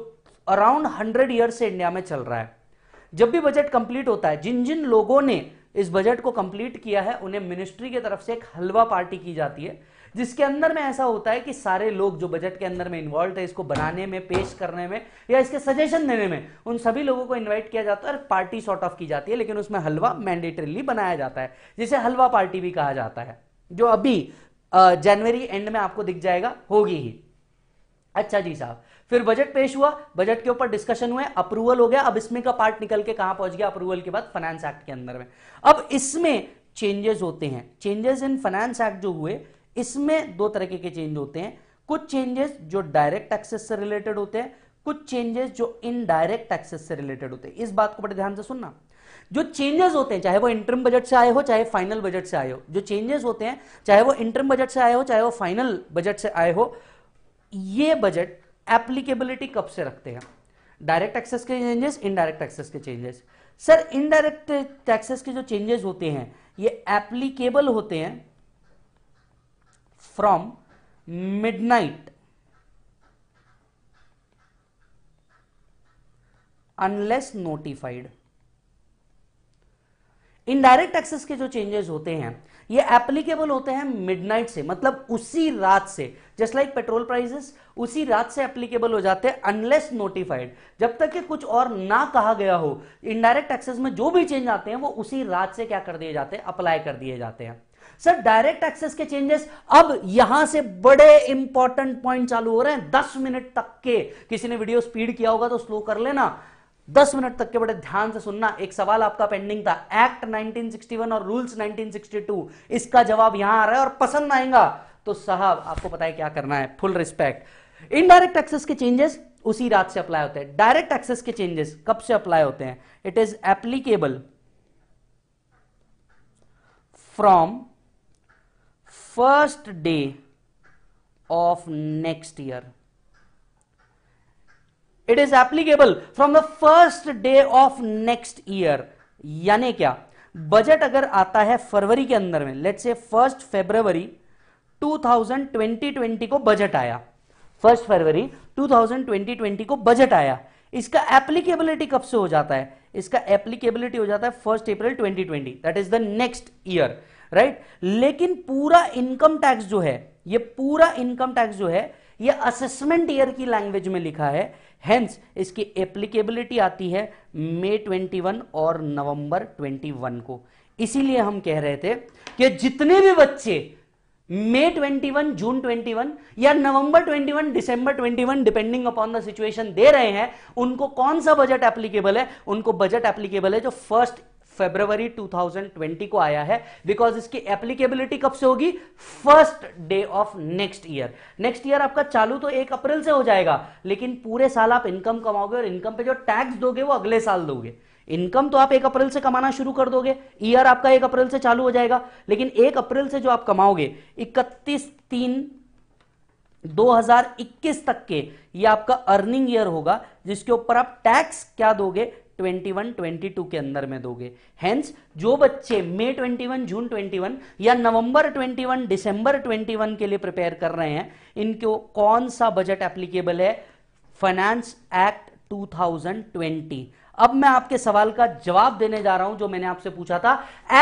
अराउंड हंड्रेड ईयर से इंडिया में चल रहा है जब भी बजट कंप्लीट होता है जिन जिन लोगों ने इस बजट को कंप्लीट किया है उन्हें मिनिस्ट्री की तरफ से एक हलवा पार्टी की जाती है जिसके अंदर में ऐसा होता है कि सारे लोग जो बजट के अंदर में इन्वॉल्व है इसको बनाने में पेश करने में या इसके सजेशन देने में उन सभी लोगों को इन्वाइट किया जाता है और पार्टी सॉर्ट ऑफ की जाती है लेकिन उसमें हलवा मैंडेटरीली बनाया जाता है जिसे हलवा पार्टी भी कहा जाता है जो अभी जनवरी एंड में आपको दिख जाएगा होगी ही अच्छा जी साहब फिर बजट पेश हुआ बजट के ऊपर डिस्कशन हुए अप्रूवल हो गया अब इसमें का पार्ट निकल के कहां पहुंच गया अप्रूवल के बाद फाइनेंस एक्ट के अंदर में अब इसमें चेंजेस होते हैं चेंजेस इन फाइनेंस एक्ट जो हुए इसमें दो तरीके के चेंज होते हैं कुछ चेंजेस जो डायरेक्ट टैक्सेस से रिलेटेड होते हैं कुछ चेंजेस जो इनडायरेक्ट टैक्सेस से रिलेटेड होते हैं इस बात को बड़े ध्यान से सुनना जो चेंजेस होते हैं चाहे वो इंटरम बजट से आए हो चाहे फाइनल बजट से आए हो जो चेंजेस होते हैं चाहे वो इंटरम बजट से आए हो चाहे वो फाइनल बजट से आए हो ये बजट एप्लीकेबिलिटी कब से रखते हैं डायरेक्ट टैक्सेस के चेंजेस इनडायरेक्ट टैक्सेस के चेंजेस सर इनडायरेक्ट टैक्सेस के जो चेंजेस होते हैं ये एप्लीकेबल होते हैं from midnight unless notified indirect taxes के जो चेंजेस होते हैं ये एप्लीकेबल होते हैं मिडनाइट से मतलब उसी रात से जस्ट लाइक पेट्रोल प्राइसेस उसी रात से एप्लीकेबल हो जाते हैं अनलेस नोटिफाइड जब तक कि कुछ और ना कहा गया हो इनडायरेक्ट एक्सेस में जो भी चेंज आते हैं वो उसी रात से क्या कर दिए जाते हैं अप्लाई कर दिए जाते हैं सर डायरेक्ट एक्सेस के चेंजेस अब यहां से बड़े इंपॉर्टेंट पॉइंट चालू हो रहे हैं दस मिनट तक के किसी ने वीडियो स्पीड किया होगा तो स्लो कर लेना दस मिनट तक के बड़े ध्यान से सुनना एक सवाल आपका पेंडिंग था एक्ट 1961 और रूल्स 1962 इसका जवाब यहां आ रहा है और पसंद आएगा तो साहब आपको पता है क्या करना है फुल रिस्पेक्ट इनडायरेक्ट एक्सेस के चेंजेस उसी रात से अप्लाई होते हैं डायरेक्ट एक्सेस के चेंजेस कब से अप्लाई होते हैं it is applicable from first day of next year it is applicable from the first day of next year यानी क्या बजट अगर आता है फरवरी के अंदर में लेट से फर्स्ट फेब्रवरी 2020 को बजट आया फर्स्ट फरवरी 2020 को बजट आया इसका एप्लीकेबिलिटी कब से हो जाता है इसका एप्लीकेबिलिटी हो जाता है first April 2020 that is the next year right लेकिन पूरा इनकम टैक्स जो है ये पूरा इनकम टैक्स जो है ये असेसमेंट ईयर की लैंग्वेज में लिखा है हेंस इसकी एप्लीकेबिलिटी आती है मई 21 और नवंबर 21 को इसीलिए हम कह रहे थे कि जितने भी बच्चे मई 21 जून 21 या नवंबर 21 दिसंबर 21 डिपेंडिंग अपॉन द सिचुएशन दे रहे हैं उनको कौन सा बजट एप्लीकेबल है उनको बजट एप्लीकेबल है जो फर्स्ट फेब्रवरी 2020 को आया है बिकॉज इसकी एप्लीकेबिलिटी कब से होगी first day of next year next year आपका चालू तो एक अप्रैल से हो जाएगा लेकिन पूरे साल आप इनकम कमाओगे और इनकम पे जो टैक्स दोगे वो अगले साल दोगे इनकम तो आप एक अप्रैल से कमाना शुरू कर दोगे ईयर आपका एक अप्रैल से चालू हो जाएगा लेकिन एक अप्रैल से जो आप कमाओगे इकतीस तीन 2021 तक के ये आपका अर्निंग ईयर होगा जिसके ऊपर आप टैक्स क्या दोगे 21, 22 के अंदर में दोगे हेंस जो बच्चे मई 21, जून 21 या नवंबर 21, दिसंबर 21 के लिए प्रिपेयर कर रहे हैं इनको कौन सा बजट एप्लीकेबल है फाइनेंस एक्ट 2020 अब मैं आपके सवाल का जवाब देने जा रहा हूं जो मैंने आपसे पूछा था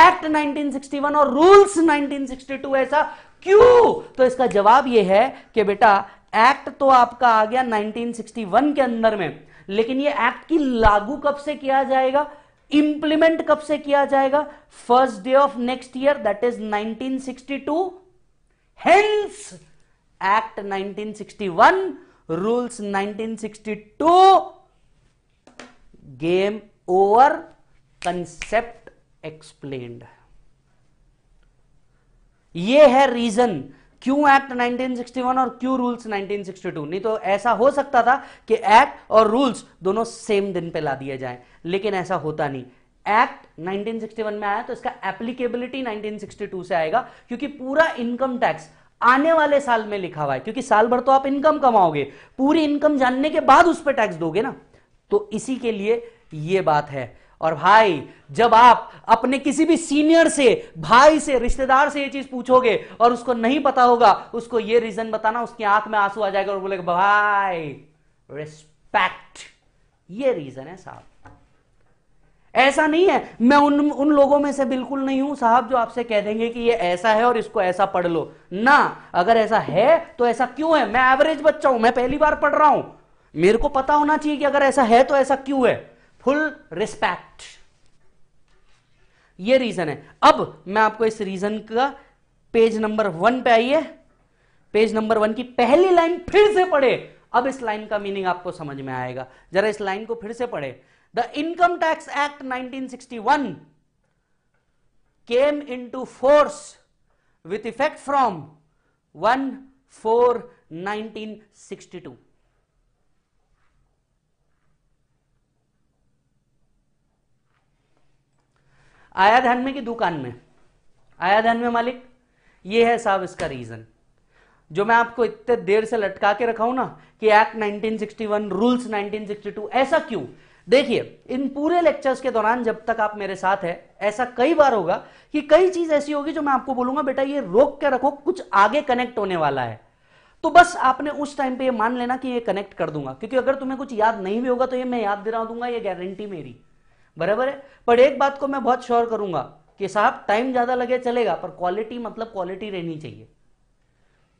एक्ट 1961 और रूल्स 1962 ऐसा क्यों तो इसका जवाब यह है कि बेटा एक्ट तो आपका आ गया नाइनटीन के अंदर में लेकिन ये एक्ट की लागू कब से किया जाएगा इंप्लीमेंट कब से किया जाएगा first day of next year that is 1962 hence act 1961 rules 1962 game over concept explained ये है रीजन क्यों एक्ट 1961 और क्यों रूल्स 1962 नहीं तो ऐसा हो सकता था कि एक्ट और रूल्स दोनों सेम दिन पे ला दिए जाएं लेकिन ऐसा होता नहीं एक्ट 1961 में आया तो इसका एप्लीकेबिलिटी 1962 से आएगा क्योंकि पूरा इनकम टैक्स आने वाले साल में लिखा हुआ है क्योंकि साल भर तो आप इनकम कमाओगे पूरी इनकम जानने के बाद उस पर टैक्स दोगे ना तो इसी के लिए ये बात है और भाई जब आप अपने किसी भी सीनियर से भाई से रिश्तेदार से ये चीज पूछोगे और उसको नहीं पता होगा उसको ये रीजन बताना उसकी आंख में आंसू आ जाएगा और बोलेगा भाई रिस्पेक्ट ये रीजन है साहब ऐसा नहीं है मैं उन उन लोगों में से बिल्कुल नहीं हूं साहब जो आपसे कह देंगे कि ये ऐसा है और इसको ऐसा पढ़ लो ना अगर ऐसा है तो ऐसा क्यों है मैं एवरेज बच्चा हूं मैं पहली बार पढ़ रहा हूं मेरे को पता होना चाहिए कि अगर ऐसा है तो ऐसा क्यों है फुल रिस्पेक्ट ये रीजन है अब मैं आपको इस रीजन का पेज नंबर वन पे आइए पेज नंबर वन की पहली लाइन फिर से पढ़े अब इस लाइन का मीनिंग आपको समझ में आएगा जरा इस लाइन को फिर से पढ़े the income tax act 1961 came into force with effect from one four 1962 आया ध्यान में कि दुकान में आया ध्यान में मालिक ये है साहब इसका रीजन जो मैं आपको इतने देर से लटका के रखा हूं ना कि एक्ट 1961 रूल्स 1962 ऐसा क्यों देखिए इन पूरे लेक्चर्स के दौरान जब तक आप मेरे साथ है ऐसा कई बार होगा कि कई चीज ऐसी होगी जो मैं आपको बोलूंगा बेटा ये रोक के रखो कुछ आगे कनेक्ट होने वाला है तो बस आपने उस टाइम पे ये मान लेना कि ये कनेक्ट कर दूंगा क्योंकि अगर तुम्हें कुछ याद नहीं भी होगा तो ये मैं याद दिला दूंगा ये गारंटी मेरी बराबर है पर एक बात को मैं बहुत श्योर करूंगा कि साहब टाइम ज़्यादा लगे चलेगा पर क्वालिटी मतलब क्वालिटी रहनी चाहिए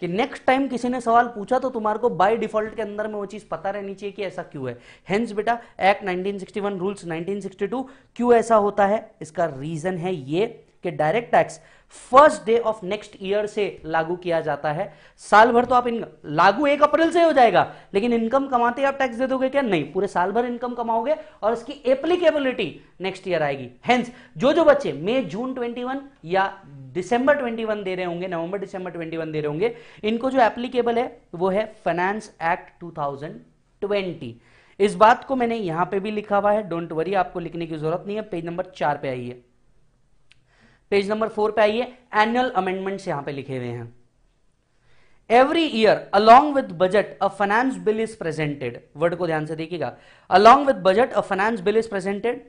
कि नेक्स्ट टाइम किसी ने सवाल पूछा तो तुम्हारे को बाय डिफॉल्ट के अंदर में वो चीज़ पता रहनी चाहिए कि ऐसा क्यों है हेंस बेटा एक्ट 1961 रूल्स 1962 क्यों ऐसा होता है इसका रीज़न है ये कि direct tax first day of next year से लागू किया जाता है साल भर तो आप इन लागू एक अप्रैल से हो जाएगा लेकिन इनकम कमाते आप टैक्स दे दोगे क्या नहीं पूरे साल भर इनकम कमाओगे और इसकी एप्लीकेबिलिटी नेक्स्ट ईयर आएगी हेंस जो जो बच्चे मई जून 21 या दिसंबर 21 दे रहे होंगे नवंबर दिसंबर 21 दे रहे होंगे इनको जो एप्लीकेबल है वो है फाइनेंस एक्ट टू इस बात को मैंने यहां पर भी लिखा हुआ है डोंट वरी आपको लिखने की जरूरत नहीं है पेज नंबर चार पे आई है पेज नंबर फोर पे आइए एनुअल अमेंडमेंट्स यहां पे लिखे हुए हैं every year along with budget a finance bill is presented word को ध्यान से देखिएगा along with budget a finance bill is presented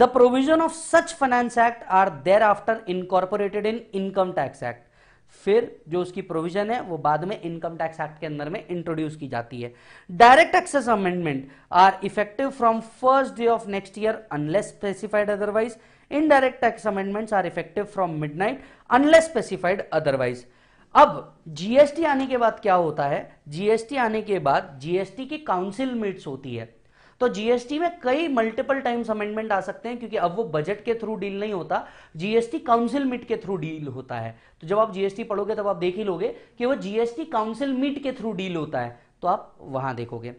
the provision of such finance act are thereafter incorporated in income tax act फिर जो उसकी प्रोविजन है वो बाद में इनकम टैक्स एक्ट के अंदर में इंट्रोड्यूस की जाती है direct taxes amendment are effective from first day of next year unless specified otherwise indirect tax amendments are effective from midnight unless specified otherwise अब जीएसटी आने के बाद क्या होता है जीएसटी आने के बाद जीएसटी की काउंसिल मीट्स होती है तो जीएसटी में कई मल्टीपल टाइम्स अमेंडमेंट आ सकते हैं क्योंकि अब वो बजट के थ्रू डील नहीं होता जीएसटी काउंसिल मीट के थ्रू डील होता है तो जब आप जीएसटी पढ़ोगे तब आप देख ही लोगे कि वो जीएसटी काउंसिल मीट के थ्रू डील होता है तो आप वहां देखोगे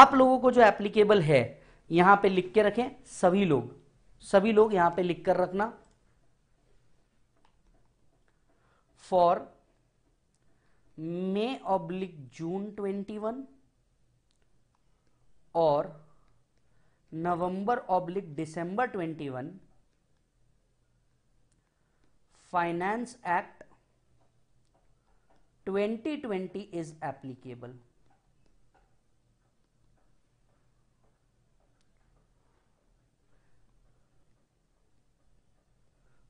आप लोगों को जो एप्लीकेबल है यहां पर लिख के रखें सभी लोग सभी लोग यहां पर लिख कर रखना for May oblique June one और November oblique December 21 Finance Act 2020 is applicable.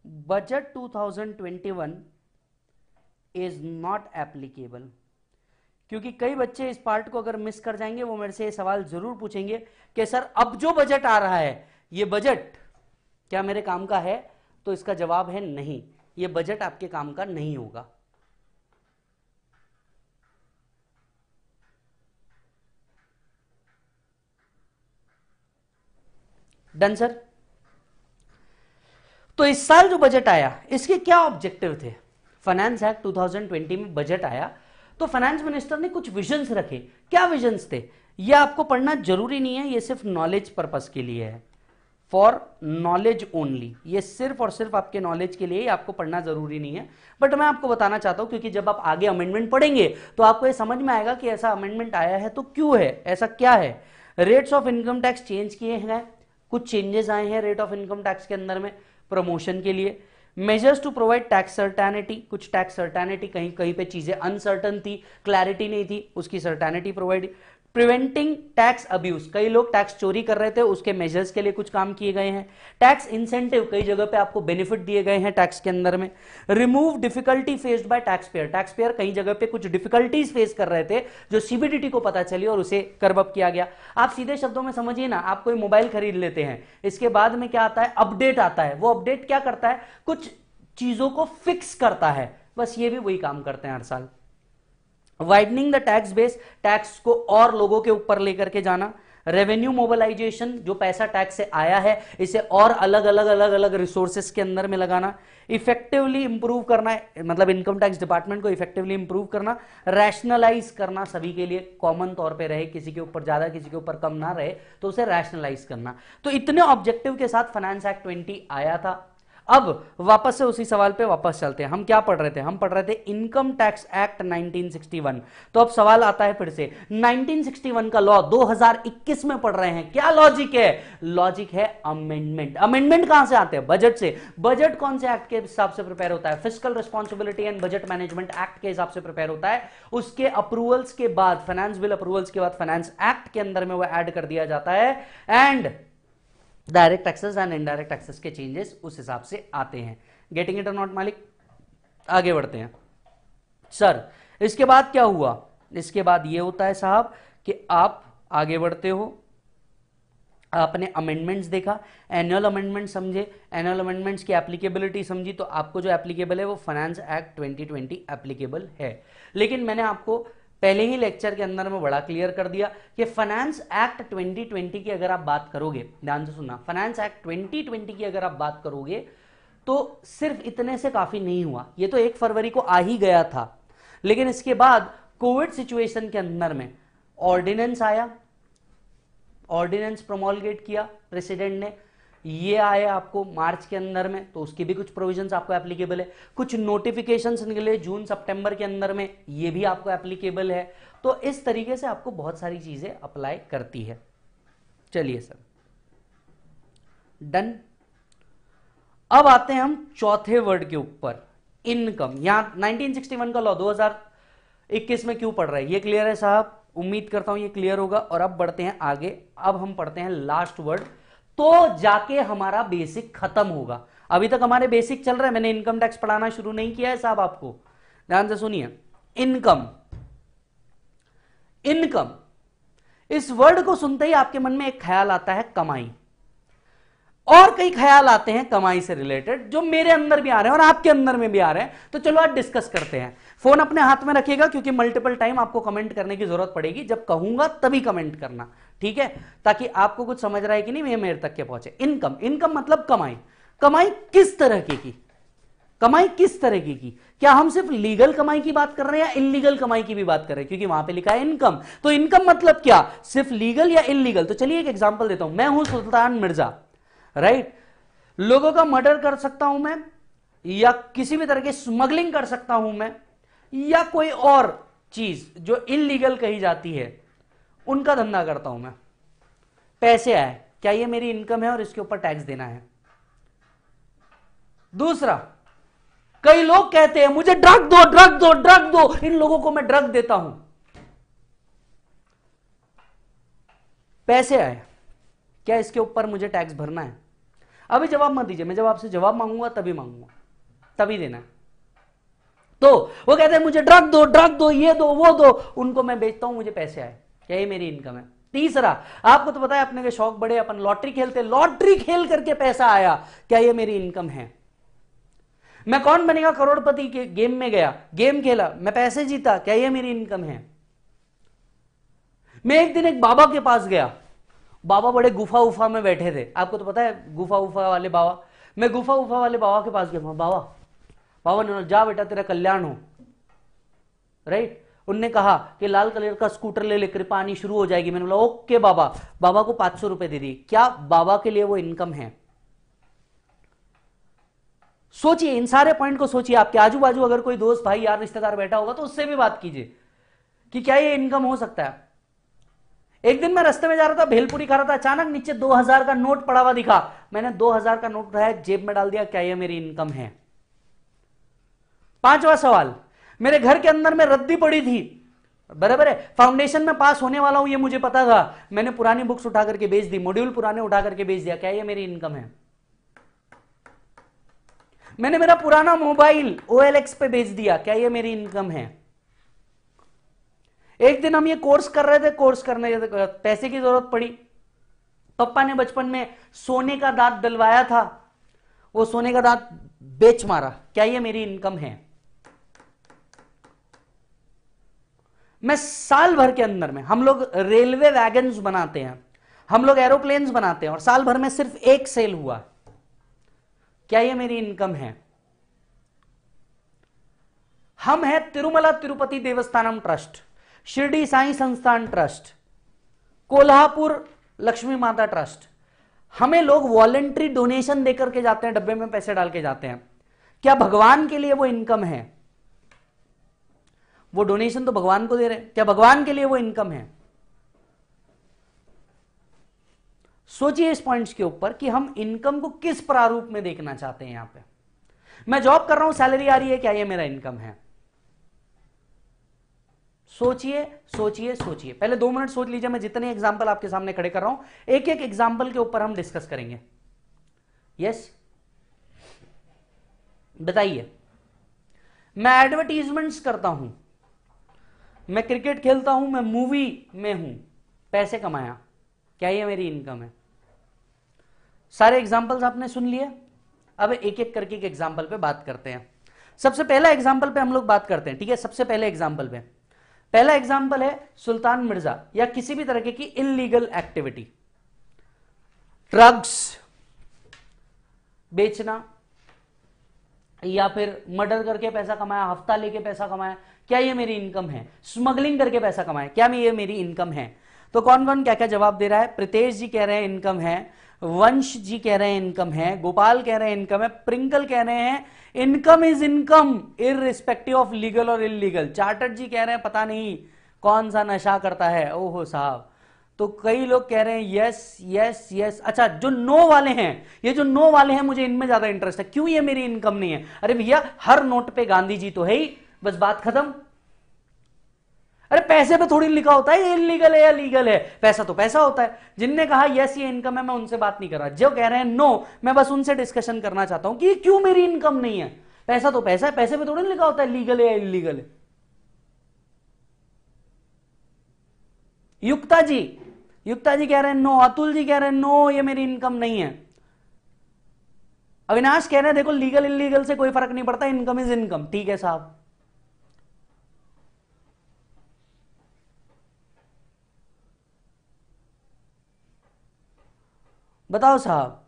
Budget 2021 is not applicable. क्योंकि कई बच्चे इस पार्ट को अगर मिस कर जाएंगे वो मेरे से ये सवाल जरूर पूछेंगे कि सर अब जो बजट आ रहा है ये बजट क्या मेरे काम का है तो इसका जवाब है नहीं ये बजट आपके काम का नहीं होगा डन सर तो इस साल जो बजट आया इसके क्या ऑब्जेक्टिव थे फाइनेंस एक्ट 2020 में बजट आया तो फाइनेंस मिनिस्टर ने कुछ विजन्स रखे क्या विजन्स थे ये आपको पढ़ना जरूरी नहीं है ये सिर्फ नॉलेज पर्पज के लिए है फॉर नॉलेज ओनली ये सिर्फ और सिर्फ आपके नॉलेज के लिए ही आपको पढ़ना जरूरी नहीं है बट मैं आपको बताना चाहता हूं क्योंकि जब आप आगे अमेंडमेंट पढ़ेंगे तो आपको ये समझ में आएगा कि ऐसा अमेंडमेंट आया है तो क्यों है ऐसा क्या है rates of income tax change किए हैं कुछ चेंजेस आए हैं रेट ऑफ इनकम टैक्स के अंदर में प्रमोशन के लिए measures to provide tax certainty कुछ टैक्स सर्टेनिटी कहीं कहीं पे चीजें अनसर्टन थी क्लैरिटी नहीं थी उसकी certainty provide preventing tax abuse कई लोग टैक्स चोरी कर रहे थे उसके मेजर्स के लिए कुछ काम किए गए हैं टैक्स इंसेंटिव कई जगह पे आपको बेनिफिट दिए गए हैं टैक्स के अंदर में remove difficulty faced by tax payer tax payer कई जगह पे कुछ डिफिकल्टीज फेस कर रहे थे जो सीबीडीटी को पता चली और उसे करबअप किया गया आप सीधे शब्दों में समझिए ना आप कोई मोबाइल खरीद लेते हैं इसके बाद में क्या आता है अपडेट आता है वो अपडेट क्या करता है कुछ चीजों को फिक्स करता है बस ये भी वही काम करते हैं हर साल widening the tax base tax को और लोगों के ऊपर लेकर के जाना रेवेन्यू मोबिलाइजेशन जो पैसा टैक्स से आया है इसे और अलग अलग अलग अलग रिसोर्सेस के अंदर में लगाना इफेक्टिवली इंप्रूव करना मतलब इनकम टैक्स डिपार्टमेंट को इफेक्टिवली इंप्रूव करना रैशनलाइज करना सभी के लिए कॉमन तौर पे रहे किसी के ऊपर ज्यादा किसी के ऊपर कम ना रहे तो उसे रैशनलाइज करना तो इतने ऑब्जेक्टिव के साथ फाइनेंस एक्ट ट्वेंटी आया था अब वापस से उसी सवाल पे वापस चलते हैं हम क्या पढ़ रहे थे हम पढ़ रहे थे इनकम टैक्स एक्ट 1961 तो अब सवाल आता है फिर से 1961 का लॉ 2021 में पढ़ रहे हैं क्या लॉजिक है लॉजिक है अमेंडमेंट अमेंडमेंट कहां से आते हैं बजट से बजट कौन से एक्ट के हिसाब से प्रिपेयर होता है physical responsibility and budget management act के हिसाब से प्रिपेयर होता है उसके अप्रूवल्स के बाद फाइनेंस बिल अप्रूवल्स के बाद फाइनेंस एक्ट के अंदर में वह एड कर दिया जाता है and direct taxes and indirect taxes के चेंजेस उस हिसाब से आते हैं गेटिंग इट और नॉट मालिक आगे बढ़ते हैं सर इसके बाद क्या हुआ इसके बाद यह होता है साहब कि आप आगे बढ़ते हो आपने अमेंडमेंट्स देखा एनुअल अमेंडमेंट समझे एनुअल अमेंडमेंट्स की एप्लीकेबिलिटी समझी तो आपको जो एप्लीकेबल है वो फाइनेंस एक्ट 2020 एप्लीकेबल है लेकिन मैंने आपको पहले ही लेक्चर के अंदर में बड़ा क्लियर कर दिया कि फाइनेंस एक्ट 2020 की अगर आप बात करोगे ध्यान से सुनना फाइनेंस एक्ट 2020 की अगर आप बात करोगे तो सिर्फ इतने से काफी नहीं हुआ ये तो एक फरवरी को आ ही गया था लेकिन इसके बाद कोविड सिचुएशन के अंदर में ऑर्डिनेंस आया ऑर्डिनेंस प्रोमोलगेट किया प्रेसिडेंट ने ये आए आपको मार्च के अंदर में तो उसकी भी कुछ प्रोविजंस आपको एप्लीकेबल है कुछ नोटिफिकेशन निकले जून सितंबर के अंदर में ये भी आपको एप्लीकेबल है तो इस तरीके से आपको बहुत सारी चीजें अप्लाई करती है चलिए सर डन अब आते हैं हम चौथे वर्ड के ऊपर इनकम यहां 1961 का लॉ 2021 में क्यों पढ़ रहा है ये क्लियर है साहब उम्मीद करता हूं ये क्लियर होगा और अब बढ़ते हैं आगे अब हम पढ़ते हैं लास्ट वर्ड तो जाके हमारा बेसिक खत्म होगा अभी तक हमारे बेसिक चल रहे हैं मैंने इनकम टैक्स पढ़ाना शुरू नहीं किया है साहब आपको ध्यान से सुनिए इनकम इनकम इस वर्ड को सुनते ही आपके मन में एक ख्याल आता है कमाई और कई ख्याल आते हैं कमाई से रिलेटेड जो मेरे अंदर भी आ रहे हैं और आपके अंदर में भी आ रहे हैं तो चलो आज डिस्कस करते हैं फोन अपने हाथ में रखिएगा क्योंकि मल्टीपल टाइम आपको कमेंट करने की जरूरत पड़ेगी जब कहूंगा तभी कमेंट करना ठीक है ताकि आपको कुछ समझ रहा है कि नहीं ये मेरे तक के पहुंचे इनकम इनकम मतलब कमाई कमाई किस तरह की की कमाई किस तरह की की क्या हम सिर्फ लीगल कमाई की बात कर रहे हैं या इनलीगल कमाई की भी बात कर रहे हैं क्योंकि वहां पे लिखा है इनकम तो इनकम मतलब क्या सिर्फ लीगल या इनलीगल तो चलिए एक एग्जांपल देता हूं मैं हूं सुल्तान मिर्जा राइट लोगों का मर्डर कर सकता हूं मैं या किसी भी तरह की स्मगलिंग कर सकता हूं मैं या कोई और चीज जो इनलीगल कही जाती है उनका धंधा करता हूं मैं पैसे आए क्या ये मेरी इनकम है और इसके ऊपर टैक्स देना है दूसरा कई लोग कहते हैं मुझे ड्रग दो ड्रग दो ड्रग दो इन लोगों को मैं ड्रग देता हूं पैसे आए क्या इसके ऊपर मुझे टैक्स भरना है अभी जवाब मत दीजिए मैं जब आपसे जवाब मांगूंगा तभी मांगूंगा तभी देना है तो वो कहते हैं मुझे ड्रग दो ड्रग दो ये दो वो दो उनको मैं बेचता हूं मुझे पैसे आए यही मेरी इनकम है तीसरा आपको तो पता है अपने के शौक बड़े अपन लॉटरी खेलते लॉटरी खेल करके पैसा आया क्या ये मेरी इनकम है मैं कौन बनेगा करोड़पति के गेम में गया गेम खेला मैं पैसे जीता क्या ये मेरी इनकम है मैं एक दिन एक बाबा के पास गया बाबा बड़े गुफा उफा में बैठे थे आपको तो पता है गुफा उफा वाले बाबा मैं गुफा उफा वाले बाबा के पास गया बाबा बाबा ने जा बेटा तेरा कल्याण हो राइट right? उनने कहा कि लाल कलर का स्कूटर ले लेकर पानी शुरू हो जाएगी मैंने बोला ओके बाबा बाबा को पांच सौ रुपए दे दी क्या बाबा के लिए वो इनकम है सोचिए इन सारे पॉइंट को सोचिए आपके आजू बाजू अगर कोई दोस्त भाई यार रिश्तेदार बैठा होगा तो उससे भी बात कीजिए कि क्या ये इनकम हो सकता है एक दिन मैं रास्ते में जा रहा था भेलपुरी खा रहा था अचानक नीचे 2000 का नोट पड़ा हुआ दिखा मैंने 2000 का नोट उठाया जेब में डाल दिया क्या ये मेरी इनकम है पांचवा सवाल मेरे घर के अंदर में रद्दी पड़ी थी बराबर है फाउंडेशन में पास होने वाला हूं ये मुझे पता था मैंने पुरानी बुक्स उठा करके बेच दी मॉड्यूल पुराने उठा करके बेच दिया क्या ये मेरी इनकम है मैंने मेरा पुराना मोबाइल ओ पे बेच दिया क्या ये मेरी इनकम है एक दिन हम ये कोर्स कर रहे थे कोर्स करने पैसे की जरूरत पड़ी पप्पा ने बचपन में सोने का दांत डलवाया था वो सोने का दांत बेच मारा क्या ये मेरी इनकम है मैं साल भर के अंदर में हम लोग रेलवे वैगन बनाते हैं हम लोग एरोप्लेन बनाते हैं और साल भर में सिर्फ एक सेल हुआ क्या ये मेरी इनकम है हम हैं तिरुमला तिरुपति देवस्थानम ट्रस्ट शिरडी साई संस्थान ट्रस्ट कोल्हापुर लक्ष्मी माता ट्रस्ट हमें लोग वॉलेंट्री डोनेशन देकर के जाते हैं डब्बे में पैसे डाल के जाते हैं क्या भगवान के लिए वो इनकम है वो डोनेशन तो भगवान को दे रहे हैं क्या भगवान के लिए वो इनकम है सोचिए इस पॉइंट्स के ऊपर कि हम इनकम को किस प्रारूप में देखना चाहते हैं यहां पे मैं जॉब कर रहा हूं सैलरी आ रही है क्या ये मेरा इनकम है सोचिए सोचिए सोचिए पहले दो मिनट सोच लीजिए मैं जितने एग्जाम्पल आपके सामने खड़े कर रहा हूं एक एक एग्जाम्पल के ऊपर हम डिस्कस करेंगे यस बताइए मैं एडवर्टीजमेंट्स करता हूं मैं क्रिकेट खेलता हूं मैं मूवी में हूं पैसे कमाया क्या ये मेरी इनकम है सारे एग्जाम्पल्स आपने सुन लिए अब एक एक करके एक एग्जाम्पल पे बात करते हैं सबसे पहला एग्जाम्पल पे हम लोग बात करते हैं ठीक है सबसे पहले एग्जाम्पल पे पहला एग्जाम्पल है सुल्तान मिर्जा या किसी भी तरह की इनलीगल एक्टिविटी ड्रग्स बेचना या फिर मर्डर करके पैसा कमाया हफ्ता लेके पैसा कमाया क्या ये मेरी इनकम है स्मगलिंग करके पैसा कमाए क्या ये मेरी इनकम है तो कौन कौन क्या क्या जवाब दे रहा है प्रितेश जी कह रहे हैं इनकम है वंश जी कह रहे हैं इनकम है गोपाल कह रहे हैं इनकम है प्रिंकल कह रहे हैं income is income respective of legal और इलीगल चार्टर्ड जी कह रहे हैं पता नहीं कौन सा नशा करता है ओहो साहब तो कई लोग कह रहे हैं यस यस यस अच्छा जो नो वाले हैं ये जो नो वाले हैं मुझे इनमें ज्यादा इंटरेस्ट है क्यों ये मेरी इनकम नहीं है अरे भैया हर नोट पे गांधी जी तो है ही बस बात खत्म अरे पैसे पे थोड़ी लिखा होता है ये इलीगल है या लीगल है पैसा तो पैसा होता है जिनने कहा यस ये इनकम है मैं उनसे बात नहीं कर रहा जो कह रहे हैं नो मैं बस उनसे डिस्कशन करना चाहता हूं कि क्यों मेरी इनकम नहीं है पैसा तो पैसा है पैसे पे थोड़ी लिखा होता है लीगल है या इलीगल है युक्ता जी युक्ता जी कह रहे हैं नो अतुल जी कह रहे हैं नो ये मेरी इनकम नहीं है अविनाश कह रहे हैं देखो लीगल इलीगल से कोई फर्क नहीं पड़ता इनकम इज इनकम ठीक है साहब बताओ साहब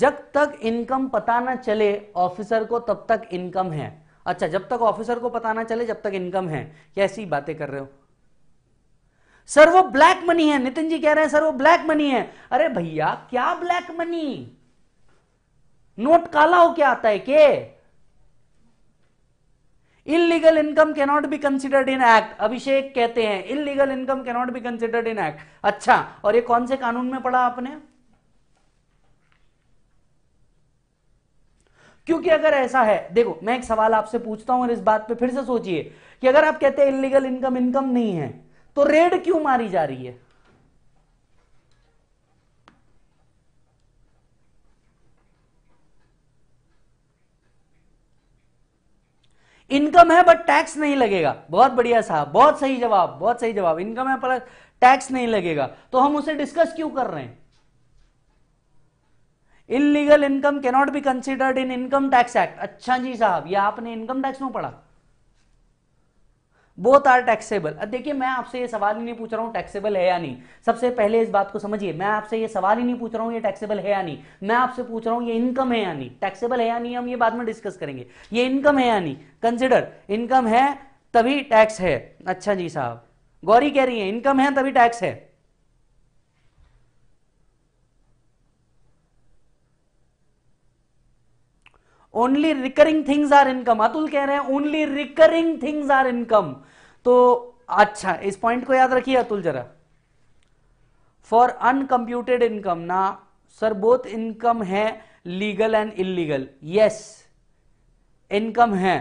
जब तक इनकम पता ना चले ऑफिसर को तब तक इनकम है अच्छा जब तक ऑफिसर को पता ना चले जब तक इनकम है कैसी बातें कर रहे हो सर वो ब्लैक मनी है नितिन जी कह रहे हैं सर वो ब्लैक मनी है अरे भैया क्या ब्लैक मनी नोट काला हो क्या आता है के illegal income cannot be considered in act Abhishek कहते हैं illegal income cannot be considered in act अच्छा और ये कौन से कानून में पढ़ा आपने क्योंकि अगर ऐसा है देखो मैं एक सवाल आपसे पूछता हूं और इस बात पे फिर से सोचिए कि अगर आप कहते हैं इलीगल इनकम इनकम नहीं है तो रेड क्यों मारी जा रही है इनकम है बट टैक्स नहीं लगेगा बहुत बढ़िया साहब बहुत सही जवाब बहुत सही जवाब इनकम है पर टैक्स नहीं लगेगा तो हम उसे डिस्कस क्यों कर रहे हैं illegal income cannot be considered in income tax act अच्छा जी साहब ये आपने इनकम टैक्स में पढ़ा बोथ आर टैक्सेबल अब देखिए मैं आपसे ये सवाल ही नहीं पूछ रहा हूं टैक्सेबल है या नहीं सबसे पहले इस बात को समझिए मैं आपसे ये सवाल ही नहीं पूछ रहा हूं ये टैक्सेबल है या नहीं मैं आपसे पूछ रहा हूं ये इनकम है या नहीं टैक्सेबल है या नहीं हम ये बाद में डिस्कस करेंगे ये इनकम है या नहीं कंसिडर इनकम है तभी टैक्स है अच्छा जी साहब गौरी कह रही है इनकम है तभी टैक्स है only recurring things are income Atul कह रहे हैं only recurring things are income तो अच्छा इस पॉइंट को याद रखिए अतुल जरा फॉर अनकम्प्यूटेड इनकम ना सर बोथ इनकम है legal and illegal yes income है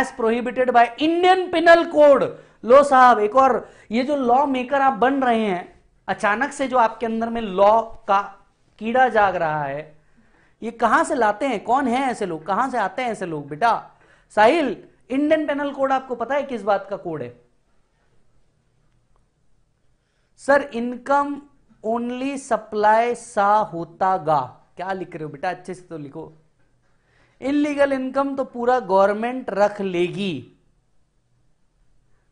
as prohibited by Indian penal code लो साहब एक और ये जो लॉ मेकर आप बन रहे हैं अचानक से जो आपके अंदर में लॉ का कीड़ा जाग रहा है ये कहां से लाते हैं कौन है ऐसे लोग कहां से आते हैं ऐसे लोग बेटा साहिल इंडियन पेनल कोड आपको पता है किस बात का कोड है सर इनकम ओनली सप्लाई सा होता गा क्या लिख रहे हो बेटा अच्छे से तो लिखो इनलीगल इनकम तो पूरा गवर्नमेंट रख लेगी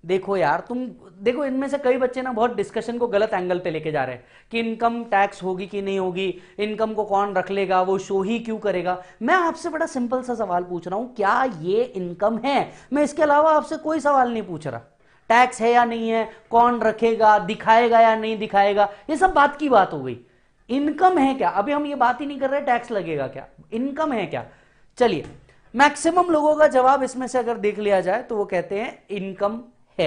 देखो यार तुम देखो इनमें से कई बच्चे ना बहुत डिस्कशन को गलत एंगल पे लेके जा रहे हैं कि इनकम टैक्स होगी कि नहीं होगी इनकम को कौन रख लेगा वो शो ही क्यों करेगा मैं आपसे बड़ा सिंपल सा सवाल पूछ रहा हूं क्या ये इनकम है मैं इसके अलावा आपसे कोई सवाल नहीं पूछ रहा टैक्स है या नहीं है कौन रखेगा दिखाएगा या नहीं दिखाएगा ये सब बात की बात हो गई इनकम है क्या अभी हम ये बात ही नहीं कर रहे टैक्स लगेगा क्या इनकम है क्या चलिए मैक्सिमम लोगों का जवाब इसमें से अगर देख लिया जाए तो वो कहते हैं इनकम है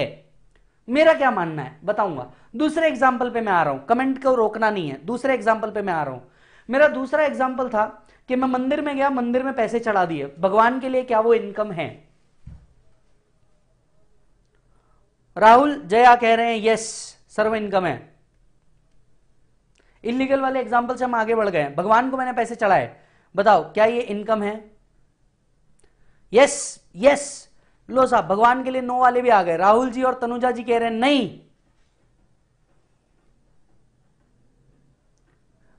मेरा क्या मानना है बताऊंगा दूसरे एग्जाम्पल पे मैं आ रहा हूं कमेंट को रोकना नहीं है दूसरे एग्जाम्पल पे मैं आ रहा हूं मेरा दूसरा एग्जाम्पल था कि मैं मंदिर में गया मंदिर में पैसे चढ़ा दिए भगवान के लिए क्या वो इनकम है राहुल जया कह रहे हैं यस सर्व इनकम है इलीगल वाले एग्जाम्पल से हम आगे बढ़ गए भगवान को मैंने पैसे चढ़ाए बताओ क्या ये इनकम है यस यस लो साहब भगवान के लिए नो वाले भी आ गए राहुल जी और तनुजा जी कह रहे हैं नहीं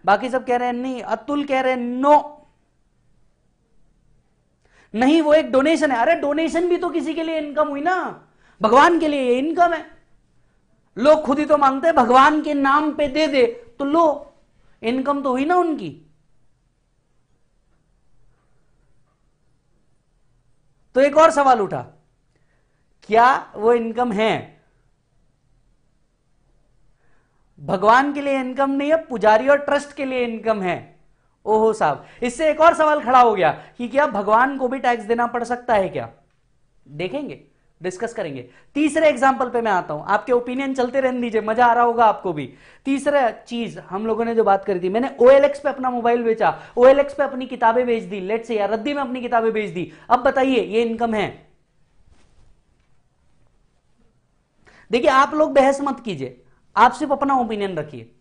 बाकी सब कह रहे हैं नहीं अतुल कह रहे हैं नो नहीं वो एक डोनेशन है अरे डोनेशन भी तो किसी के लिए इनकम हुई ना भगवान के लिए ये इनकम है लोग खुद ही तो मांगते हैं भगवान के नाम पे दे दे तो लो इनकम तो हुई ना उनकी तो एक और सवाल उठा क्या वो इनकम है भगवान के लिए इनकम नहीं है पुजारी और ट्रस्ट के लिए इनकम है ओहो साहब इससे एक और सवाल खड़ा हो गया कि क्या भगवान को भी टैक्स देना पड़ सकता है क्या देखेंगे डिस्कस करेंगे तीसरे एग्जाम्पल पे मैं आता हूं आपके ओपिनियन चलते रहने दीजिए मजा आ रहा होगा आपको भी तीसरा चीज हम लोगों ने जो बात करी थी मैंने ओएलएक्स पे अपना मोबाइल बेचा ओएलएक्स पे अपनी किताबें बेच दी लेट से या रद्दी में अपनी किताबें बेच दी अब बताइए ये इनकम है देखिए आप लोग बहस मत कीजिए आप सिर्फ अपना ओपिनियन रखिए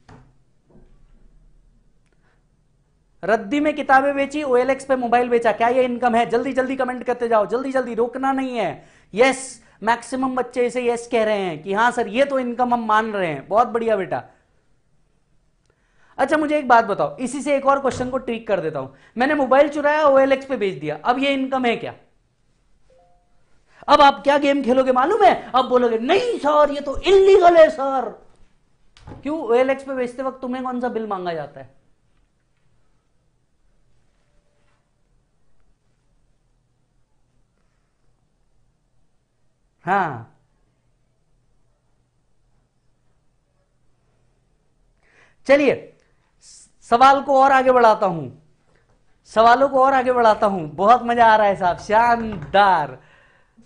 रद्दी में किताबें बेची ओएलएक्स पे मोबाइल बेचा क्या ये इनकम है जल्दी जल्दी कमेंट करते जाओ जल्दी जल्दी रोकना नहीं है यस मैक्सिमम बच्चे इसे यस कह रहे हैं कि हाँ सर ये तो इनकम हम मान रहे हैं बहुत बढ़िया बेटा अच्छा मुझे एक बात बताओ इसी से एक और क्वेश्चन को ट्रिक कर देता हूं मैंने मोबाइल चुराया ओएलएक्स पे बेच दिया अब ये इनकम है क्या अब आप क्या गेम खेलोगे मालूम है अब बोलोगे नहीं सर ये तो इलीगल है सर क्यों ओएलएक्स पे बेचते वक्त तुम्हें कौन सा बिल मांगा जाता है हाँ चलिए सवाल को और आगे बढ़ाता हूं सवालों को और आगे बढ़ाता हूं बहुत मजा आ रहा है साहब शानदार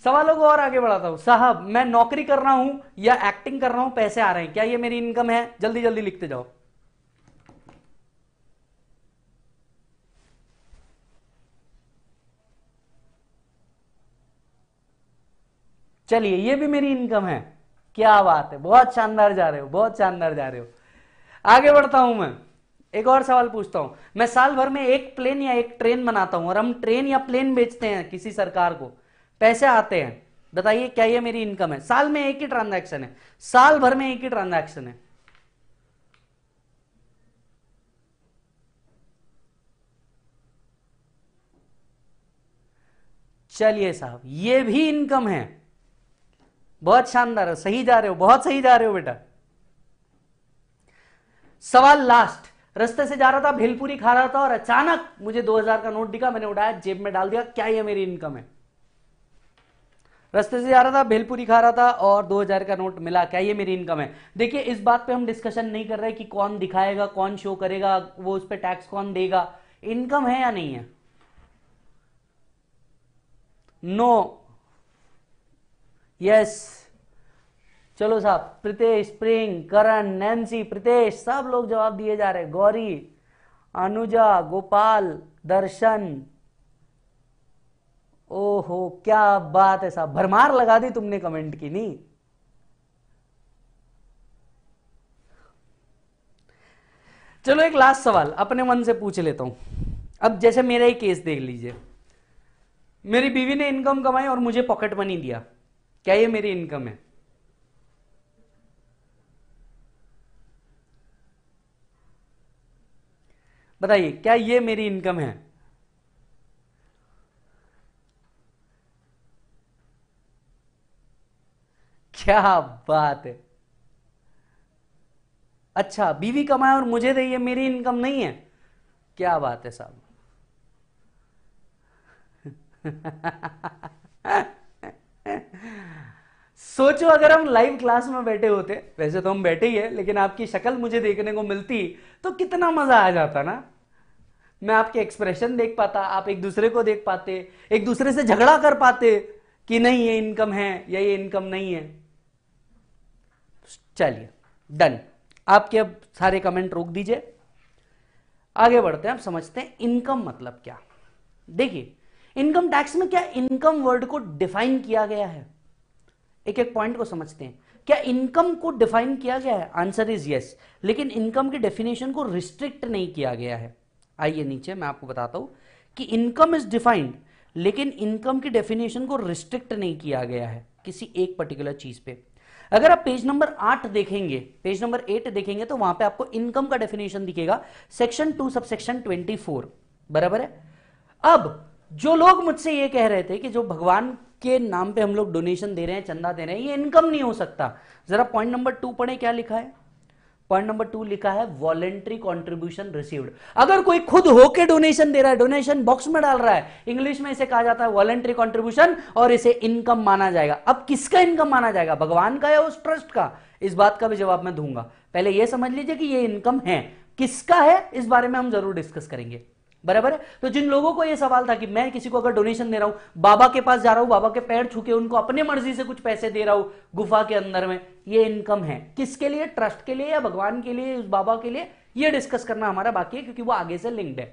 सवालों को और आगे बढ़ाता हूं साहब मैं नौकरी कर रहा हूं या एक्टिंग कर रहा हूं पैसे आ रहे हैं क्या ये मेरी इनकम है जल्दी जल्दी लिखते जाओ चलिए ये भी मेरी इनकम है क्या बात है बहुत शानदार जा रहे हो बहुत शानदार जा रहे हो आगे बढ़ता हूं मैं एक और सवाल पूछता हूं मैं साल भर में एक प्लेन या एक ट्रेन बनाता हूं और हम ट्रेन या प्लेन बेचते हैं किसी सरकार को पैसे आते हैं बताइए क्या ये मेरी इनकम है साल में एक ही ट्रांजैक्शन है साल भर में एक ही ट्रांजैक्शन है चलिए साहब ये भी इनकम है बहुत शानदार है सही जा रहे हो बहुत सही जा रहे हो बेटा सवाल लास्ट रस्ते से जा रहा था भेलपुरी खा रहा था और अचानक मुझे 2000 का नोट दिखा मैंने उठाया जेब में डाल दिया क्या ये मेरी इनकम है रास्ते से जा रहा था भेलपुरी खा रहा था और 2000 का नोट मिला क्या ये मेरी इनकम है देखिए इस बात पे हम डिस्कशन नहीं कर रहे कि कौन दिखाएगा कौन शो करेगा वो उस पर टैक्स कौन देगा इनकम है या नहीं है नो यस चलो साहब प्रितेश प्रिंग करण नैन्सी प्रितेश सब लोग जवाब दिए जा रहे गौरी अनुजा गोपाल दर्शन ओहो क्या बात है साहब भरमार लगा दी तुमने कमेंट की नहीं चलो एक लास्ट सवाल अपने मन से पूछ लेता हूं अब जैसे मेरा ही केस देख लीजिए मेरी बीवी ने इनकम कमाई और मुझे पॉकेट मनी दिया क्या ये मेरी इनकम है बताइए क्या ये मेरी इनकम है क्या बात है अच्छा बीवी कमाए और मुझे दे ये मेरी इनकम नहीं है क्या बात है साहब सोचो अगर हम लाइव क्लास में बैठे होते वैसे तो हम बैठे ही है लेकिन आपकी शक्ल मुझे देखने को मिलती तो कितना मजा आ जाता ना मैं आपके एक्सप्रेशन देख पाता आप एक दूसरे को देख पाते एक दूसरे से झगड़ा कर पाते कि नहीं ये इनकम है या ये इनकम नहीं है चलिए डन आपके अब सारे कमेंट रोक दीजिए आगे बढ़ते हैं हम समझते हैं इनकम मतलब क्या देखिए इनकम टैक्स में क्या इनकम वर्ड को डिफाइन किया गया है एक एक पॉइंट को समझते हैं क्या इनकम को डिफाइन किया गया है आंसर इज यस लेकिन इनकम के डेफिनेशन को रिस्ट्रिक्ट नहीं किया गया है आइए नीचे मैं आपको बताता हूं कि इनकम इज डिफाइंड लेकिन इनकम की डेफिनेशन को रिस्ट्रिक्ट नहीं किया गया है किसी एक पर्टिकुलर चीज पे अगर आप पेज नंबर आठ देखेंगे पेज नंबर एट देखेंगे तो वहां पे आपको इनकम का डेफिनेशन दिखेगा section two subsection twenty four बराबर है अब जो लोग मुझसे ये कह रहे थे कि जो भगवान के नाम पे हम लोग डोनेशन दे रहे हैं चंदा दे रहे हैं ये इनकम नहीं हो सकता जरा पॉइंट नंबर टू पढ़े क्या लिखा है पॉइंट नंबर टू लिखा है वॉलेंट्री कॉन्ट्रीब्यूशन रिसीव्ड अगर कोई खुद होके डोनेशन दे रहा है डोनेशन बॉक्स में डाल रहा है इंग्लिश में इसे कहा जाता है वॉलेंट्री कॉन्ट्रीब्यूशन और इसे इनकम माना जाएगा अब किसका इनकम माना जाएगा भगवान का या उस ट्रस्ट का इस बात का भी जवाब मैं दूंगा पहले यह समझ लीजिए कि यह इनकम है किसका है इस बारे में हम जरूर डिस्कस करेंगे बराबर है तो जिन लोगों को यह सवाल था कि मैं किसी को अगर डोनेशन दे रहा हूं बाबा के पास जा रहा हूं बाबा के पैर छूके उनको अपने मर्जी से कुछ पैसे दे रहा हूं गुफा के अंदर में ये इनकम है किसके लिए ट्रस्ट के लिए या भगवान के लिए उस बाबा के लिए ये डिस्कस करना हमारा बाकी है क्योंकि वो आगे से लिंक्ड है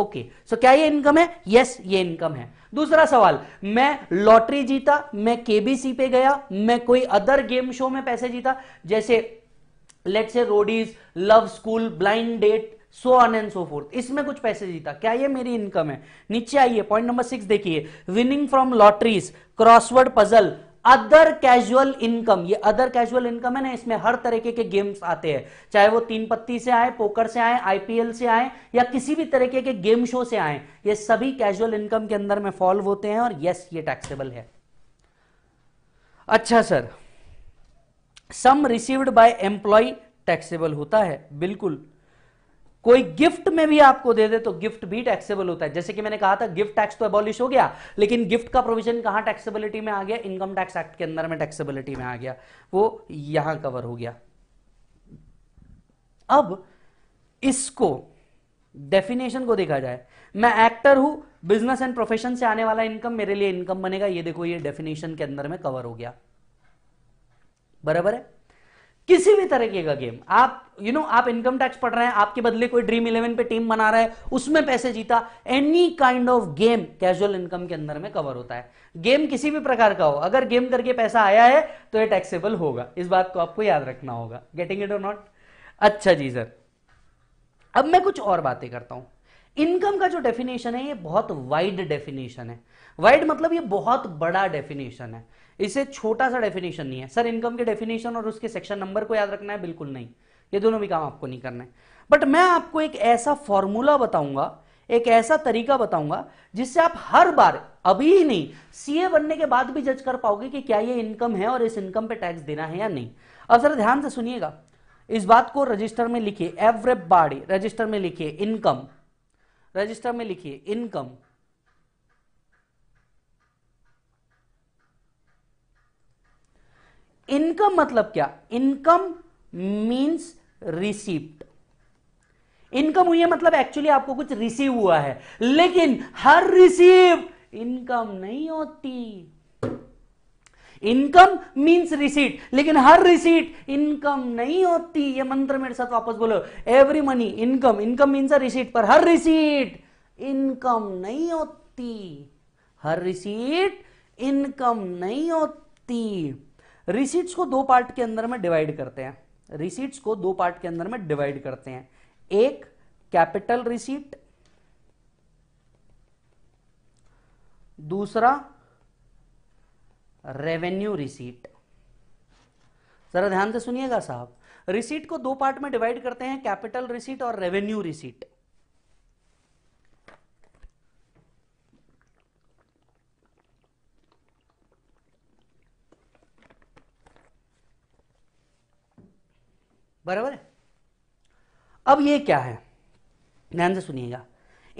ओके सो क्या ये इनकम है यस ये इनकम है दूसरा सवाल मैं लॉटरी जीता मैं केबीसी पे गया मैं कोई अदर गेम शो में पैसे जीता जैसे let's say Roadies love school blind date so on and so forth इसमें कुछ पैसे जीता क्या ये मेरी इनकम है नीचे आइए पॉइंट नंबर सिक्स देखिए winning from lotteries crossword puzzle other casual income ये अदर कैजुअल इनकम है ना इसमें हर तरीके के गेम्स आते हैं चाहे वो तीन पत्ती से आए पोकर से आए आईपीएल से आए या किसी भी तरीके के गेम शो से आए ये सभी कैजुअल इनकम के अंदर में फॉल्व होते हैं और यस ये टैक्सेबल है अच्छा sir sum received by employee taxable होता है बिल्कुल कोई गिफ्ट में भी आपको दे दे तो गिफ्ट भी टैक्सेबल होता है जैसे कि मैंने कहा था गिफ्ट टैक्स तो एबॉलिश हो गया लेकिन गिफ्ट का प्रोविजन कहां टैक्सेबिलिटी में आ गया इनकम टैक्स एक्ट के अंदर में टैक्सेबिलिटी में आ गया वो यहां कवर हो गया अब इसको डेफिनेशन को देखा जाए मैं एक्टर हूं बिजनेस एंड प्रोफेशन से आने वाला इनकम मेरे लिए इनकम बनेगा ये देखो ये डेफिनेशन के अंदर में कवर हो गया बराबर है किसी भी तरीके का गेम आप यू you नो know, आप इनकम टैक्स पढ़ रहे हैं आपके बदले कोई ड्रीम इलेवन पे टीम बना रहा है उसमें पैसे जीता any kind of game casual income के अंदर में कवर होता है गेम किसी भी प्रकार का हो अगर गेम करके पैसा आया है तो ये टैक्सेबल होगा इस बात को आपको याद रखना होगा गेटिंग इट और नॉट अच्छा जी सर अब मैं कुछ और बातें करता हूं इनकम का जो डेफिनेशन है ये बहुत वाइड डेफिनेशन है वाइड मतलब ये बहुत बड़ा डेफिनेशन है इसे छोटा सा डेफिनेशन नहीं है सर इनकम के डेफिनेशन और उसके सेक्शन नंबर को याद रखना है बिल्कुल नहीं ये दोनों भी काम आपको नहीं करना है बट मैं आपको एक ऐसा फॉर्मूला बताऊंगा एक ऐसा तरीका बताऊंगा जिससे आप हर बार अभी ही नहीं सीए बनने के बाद भी जज कर पाओगे कि क्या ये इनकम है और इस इनकम पे टैक्स देना है या नहीं अब सर ध्यान से सुनिएगा इस बात को रजिस्टर में लिखिए एवरेबाड़ी रजिस्टर में लिखिए इनकम रजिस्टर में लिखिए इनकम इनकम मतलब क्या इनकम मीन्स रिसीप्ट इनकम हुई है मतलब एक्चुअली आपको कुछ रिसीव हुआ है लेकिन हर रिसीव इनकम नहीं होती इनकम मीन्स रिसीट लेकिन हर रिसीट इनकम नहीं होती ये मंत्र मेरे साथ वापस बोलो every money income income means a receipt पर हर रिसीट इनकम नहीं होती हर रिसीट इनकम नहीं होती रिसीट्स को दो पार्ट के अंदर में डिवाइड करते हैं रिसीट्स को दो पार्ट के अंदर में डिवाइड करते हैं एक कैपिटल रिसीट दूसरा रेवेन्यू रिसीट जरा ध्यान से सुनिएगा साहब रिसीट को दो पार्ट में डिवाइड करते हैं कैपिटल रिसीट और रेवेन्यू रिसीट बराबर है अब ये क्या है ध्यान से सुनिएगा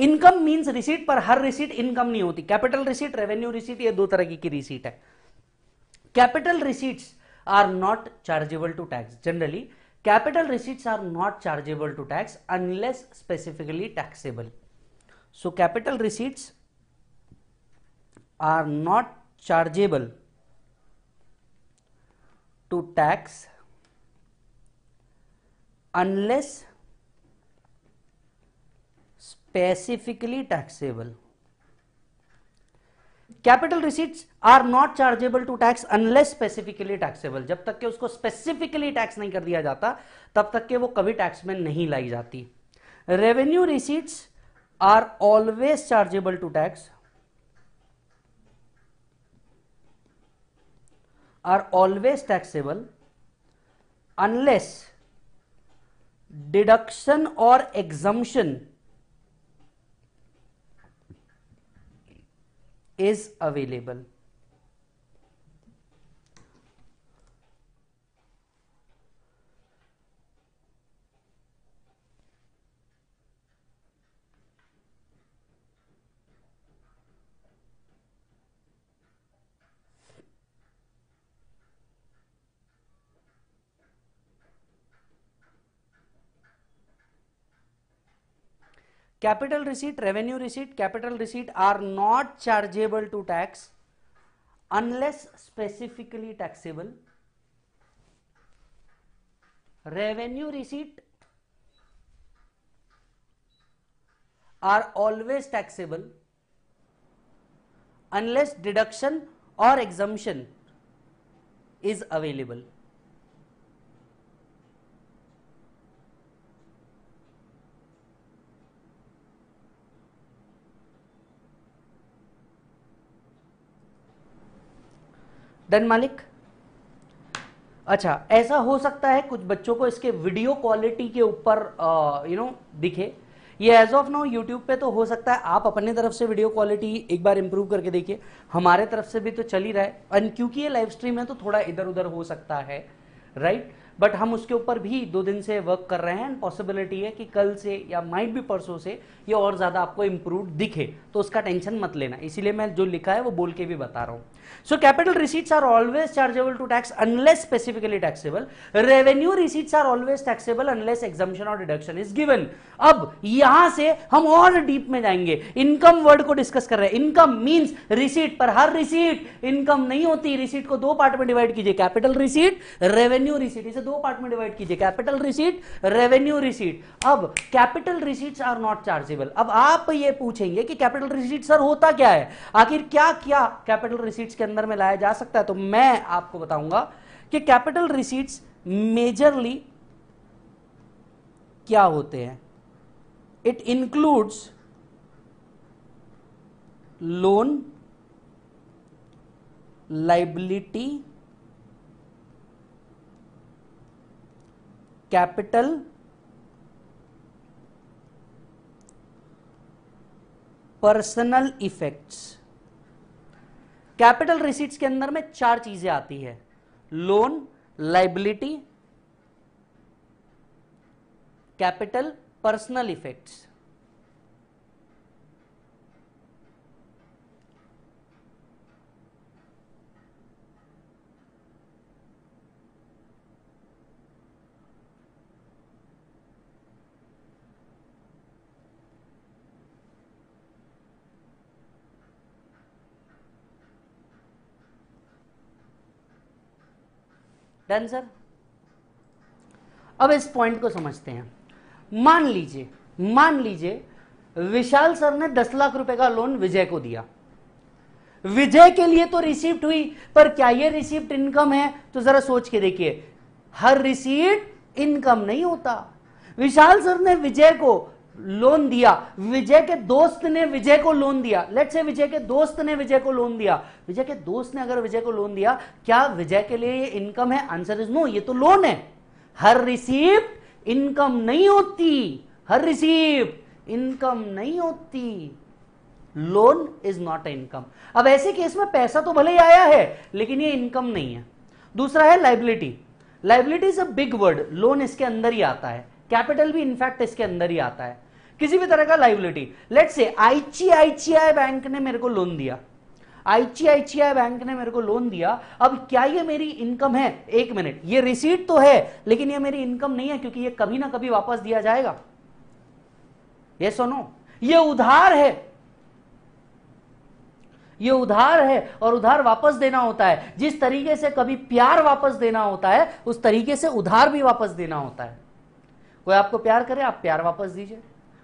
इनकम मींस रिसीट पर हर रिसीट इनकम नहीं होती कैपिटल रिसीट रेवेन्यू रिसीट ये दो तरह की रिसीट है capital receipts are not chargeable to tax generally capital receipts are not chargeable to tax unless specifically taxable so capital receipts are not chargeable to tax unless specifically taxable capital receipts are not chargeable to tax unless specifically taxable जब तक के उसको स्पेसिफिकली टैक्स नहीं कर दिया जाता तब तक के वो कभी टैक्स में नहीं लाई जाती revenue receipts are always chargeable to tax are always taxable unless deduction और exemption is available capital receipt, revenue receipt, capital receipt are not chargeable to tax unless specifically taxable. Revenue receipt are always taxable unless deduction or exemption is available. Done मालिक अच्छा ऐसा हो सकता है कुछ बच्चों को इसके वीडियो क्वालिटी के ऊपर यू नो दिखे ये एज ऑफ नो यूट्यूब पे तो हो सकता है आप अपने तरफ से वीडियो क्वालिटी एक बार इंप्रूव करके देखिए हमारे तरफ से भी तो चल ही रहा है एंड क्योंकि ये लाइव स्ट्रीम है तो थोड़ा इधर उधर हो सकता है राइट right? बट हम उसके ऊपर भी दो दिन से वर्क कर रहे हैं एंड पॉसिबिलिटी है कि कल से या माइट भी परसों से ये और ज़्यादा आपको इंप्रूव दिखे तो उसका टेंशन मत लेना इसीलिए मैं जो लिखा है वो बोल के भी बता रहा हूं So capital receipts are always chargeable to tax unless specifically taxable. Revenue receipts are always taxable unless exemption or deduction is given. अब यहां से हम और डीप में जाएंगे इनकम वर्ड को डिस्कस कर रहे हैं इनकम मींस रिसीट पर हर रिसीट इनकम नहीं होती रिसीट को दो पार्ट में डिवाइड कीजिए कैपिटल रिसीट रेवेन्यू रिसीट इसे दो पार्ट में डिवाइड कीजिए कैपिटल रिसीट रेवेन्यू रिसीट अब capital receipts are not chargeable अब आप ये पूछेंगे कि कैपिटल रिसीट सर होता क्या है आखिर क्या क्या कैपिटल रिसीट रिसीट्स के अंदर में लाया जा सकता है तो मैं आपको बताऊंगा कि कैपिटल रिसीट्स मेजरली क्या होते हैं it includes loan liability capital personal effects capital receipts के अंदर में चार चीजें आती है loan liability capital personal effects done sir अब इस पॉइंट को समझते हैं मान लीजिए मान लीजिए विशाल सर ने दस लाख रुपए का लोन विजय को दिया विजय के लिए तो रिसीप्ट हुई पर क्या ये रिसीप्ट इनकम है तो जरा सोच के देखिए हर रिसीप्ट इनकम नहीं होता विशाल सर ने विजय को लोन दिया विजय के दोस्त ने विजय को लोन दिया लेट से विजय के दोस्त ने विजय को लोन दिया विजय के दोस्त ने अगर विजय को लोन दिया क्या विजय के लिए ये इनकम है आंसर इज नो ये तो लोन है हर रिसीप्ट इनकम नहीं होती हर रिसीव इनकम नहीं होती loan is not a income अब ऐसे केस में पैसा तो भले ही आया है लेकिन ये इनकम नहीं है दूसरा है liability liability is a big word loan इसके अंदर ही आता है कैपिटल भी इनफैक्ट इसके अंदर ही आता है किसी भी तरह का liability let's say ICICI bank ने मेरे को लोन दिया आईसीआईसीआई बैंक ने मेरे को लोन दिया अब क्या ये मेरी इनकम है एक मिनट ये रिसीट तो है लेकिन ये मेरी इनकम नहीं है क्योंकि ये कभी ना कभी वापस दिया जाएगा ये सुनो ये उधार है ये उधार है और उधार वापस देना होता है जिस तरीके से कभी प्यार वापस देना होता है उस तरीके से उधार भी वापस देना होता है कोई आपको प्यार करे आप प्यार वापस दीजिए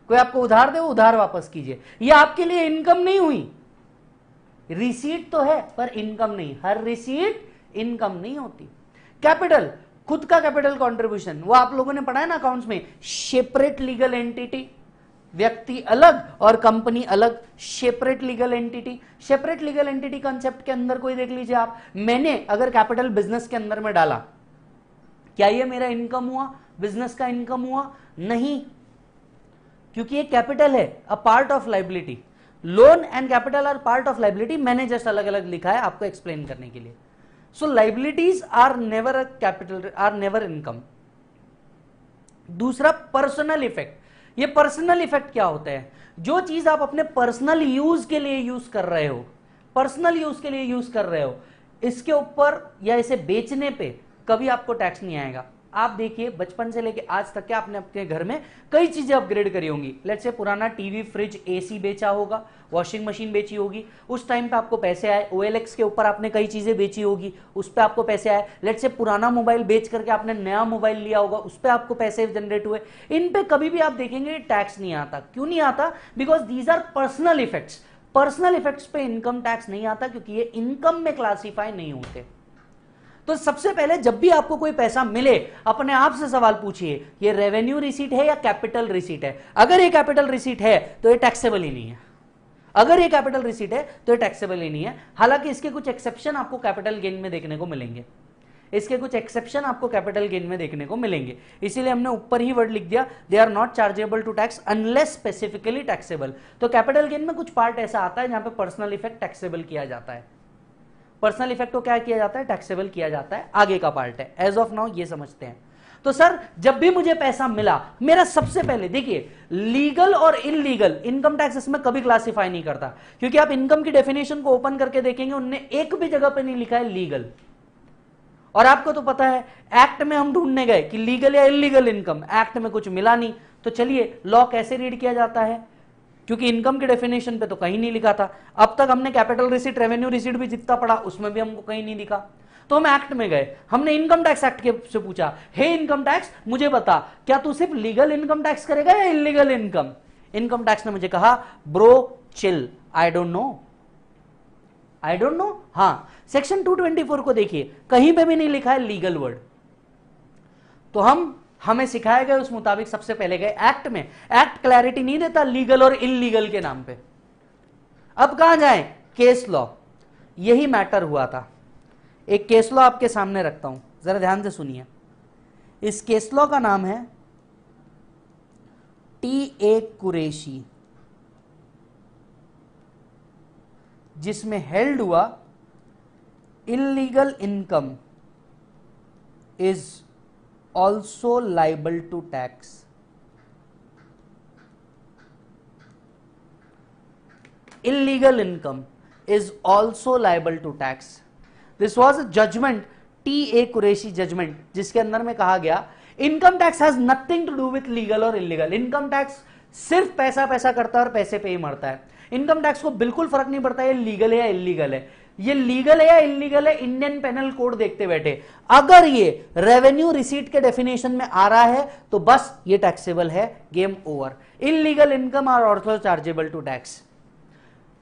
कोई आपको उधार दे उधार वापस कीजिए ये आपके लिए इनकम नहीं हुई रिसीट तो है पर इनकम नहीं हर रिसीट इनकम नहीं होती कैपिटल खुद का कैपिटल कंट्रीब्यूशन वो आप लोगों ने पढ़ा है ना अकाउंट्स में सेपरेट लीगल एंटिटी व्यक्ति अलग और कंपनी अलग separate legal entity separate legal entity concept के अंदर कोई देख लीजिए आप मैंने अगर कैपिटल बिजनेस के अंदर में डाला क्या ये मेरा इनकम हुआ बिजनेस का इनकम हुआ नहीं क्योंकि ये कैपिटल है a part of liability loan and capital are part of liability मैंने जस्ट अलग अलग लिखा है आपको एक्सप्लेन करने के लिए so liabilities are never a capital are never income दूसरा पर्सनल इफेक्ट ये पर्सनल इफेक्ट क्या होता है जो चीज आप अपने पर्सनल यूज के लिए यूज कर रहे हो पर्सनल यूज के लिए यूज कर रहे हो इसके ऊपर या इसे बेचने पे कभी आपको टैक्स नहीं आएगा आप देखिए बचपन से लेके आज तक के आपने अपने घर में कई चीजें अपग्रेड करी होंगी लेट से पुराना टीवी फ्रिज एसी बेचा होगा वॉशिंग मशीन बेची होगी उस टाइम पे आपको पैसे आए ओ के ऊपर आपने कई चीजें बेची होगी उस पर आपको पैसे आए लेट से पुराना मोबाइल बेच करके आपने नया मोबाइल लिया होगा उस पर आपको पैसे जनरेट हुए इन पे कभी भी आप देखेंगे टैक्स नहीं आता क्यों नहीं आता because these are personal effects personal effects पे इनकम टैक्स नहीं आता क्योंकि ये इनकम में क्लासीफाई नहीं होते तो सबसे पहले जब भी आपको कोई पैसा मिले अपने आप से सवाल पूछिए ये रेवेन्यू रिसीट है या कैपिटल रिसीट है अगर ये कैपिटल रिसीट है तो ये टैक्सेबल ही नहीं है अगर ये कैपिटल रिसीट है तो ये टैक्सेबल ही नहीं है हालांकि इसके कुछ एक्सेप्शन आपको कैपिटल गेन में देखने को मिलेंगे इसके कुछ एक्सेप्शन आपको कैपिटल गेन में देखने को मिलेंगे इसीलिए हमने ऊपर ही वर्ड लिख दिया they are not chargeable to tax unless specifically taxable तो कैपिटल गेन में कुछ पार्ट ऐसा आता है जहां पे पर्सनल इफेक्ट टैक्सेबल किया जाता है पर्सनल इफेक्ट को क्या किया जाता है टैक्सेबल किया जाता है आगे का पार्ट है एज ऑफ नाउ ये समझते हैं तो सर जब भी मुझे पैसा मिला मेरा सबसे पहले देखिए लीगल और इनलीगल इनकम टैक्स इसमें कभी क्लासिफाई नहीं करता क्योंकि आप इनकम की डेफिनेशन को ओपन करके देखेंगे उनने एक भी जगह पर नहीं लिखा है लीगल और आपको तो पता है एक्ट में हम ढूंढने गए कि लीगल या इनलीगल इनकम एक्ट में कुछ मिला नहीं तो चलिए लॉ कैसे रीड किया जाता है क्योंकि इनकम के डेफिनेशन पे तो कहीं नहीं लिखा था अब तक हमने कैपिटल रिसीट रेवेन्यू रिसीट भी जितना पड़ा उसमें भी हमको कहीं नहीं दिखा तो हम एक्ट में गए हमने इनकम टैक्स एक्ट के से पूछा हे इनकम टैक्स मुझे बता क्या तू सिर्फ लीगल इनकम टैक्स करेगा या इनलीगल इनकम इनकम टैक्स ने मुझे कहा bro chill I don't know I don't know हाँ सेक्शन 224 को देखिए कहीं पे भी नहीं लिखा है लीगल वर्ड तो हम हमें सिखाया गया उस मुताबिक सबसे पहले गए एक्ट में एक्ट क्लैरिटी नहीं देता लीगल और इलीगल के नाम पे अब कहा जाए केस लॉ यही मैटर हुआ था एक केस लॉ आपके सामने रखता हूं जरा ध्यान से सुनिए इस केस लॉ का नाम है टी ए कुरेशी जिसमें हेल्ड हुआ illegal income is also liable to tax illegal income is also liable to tax this was a judgment T A Qureshi judgment जिसके अंदर में कहा गया income tax has nothing to do with legal और इलीगल इनकम टैक्स सिर्फ पैसा पैसा करता है और पैसे पे ही मरता है इनकम टैक्स को बिल्कुल फर्क नहीं पड़ता ये लीगल है या इलीगल है ये लीगल है या इलीगल है इंडियन पेनल कोड देखते बैठे अगर ये रेवेन्यू रिसीट के डेफिनेशन में आ रहा है तो बस ये टैक्सेबल है game over illegal income are ऑर्थो चार्जेबल टू टैक्स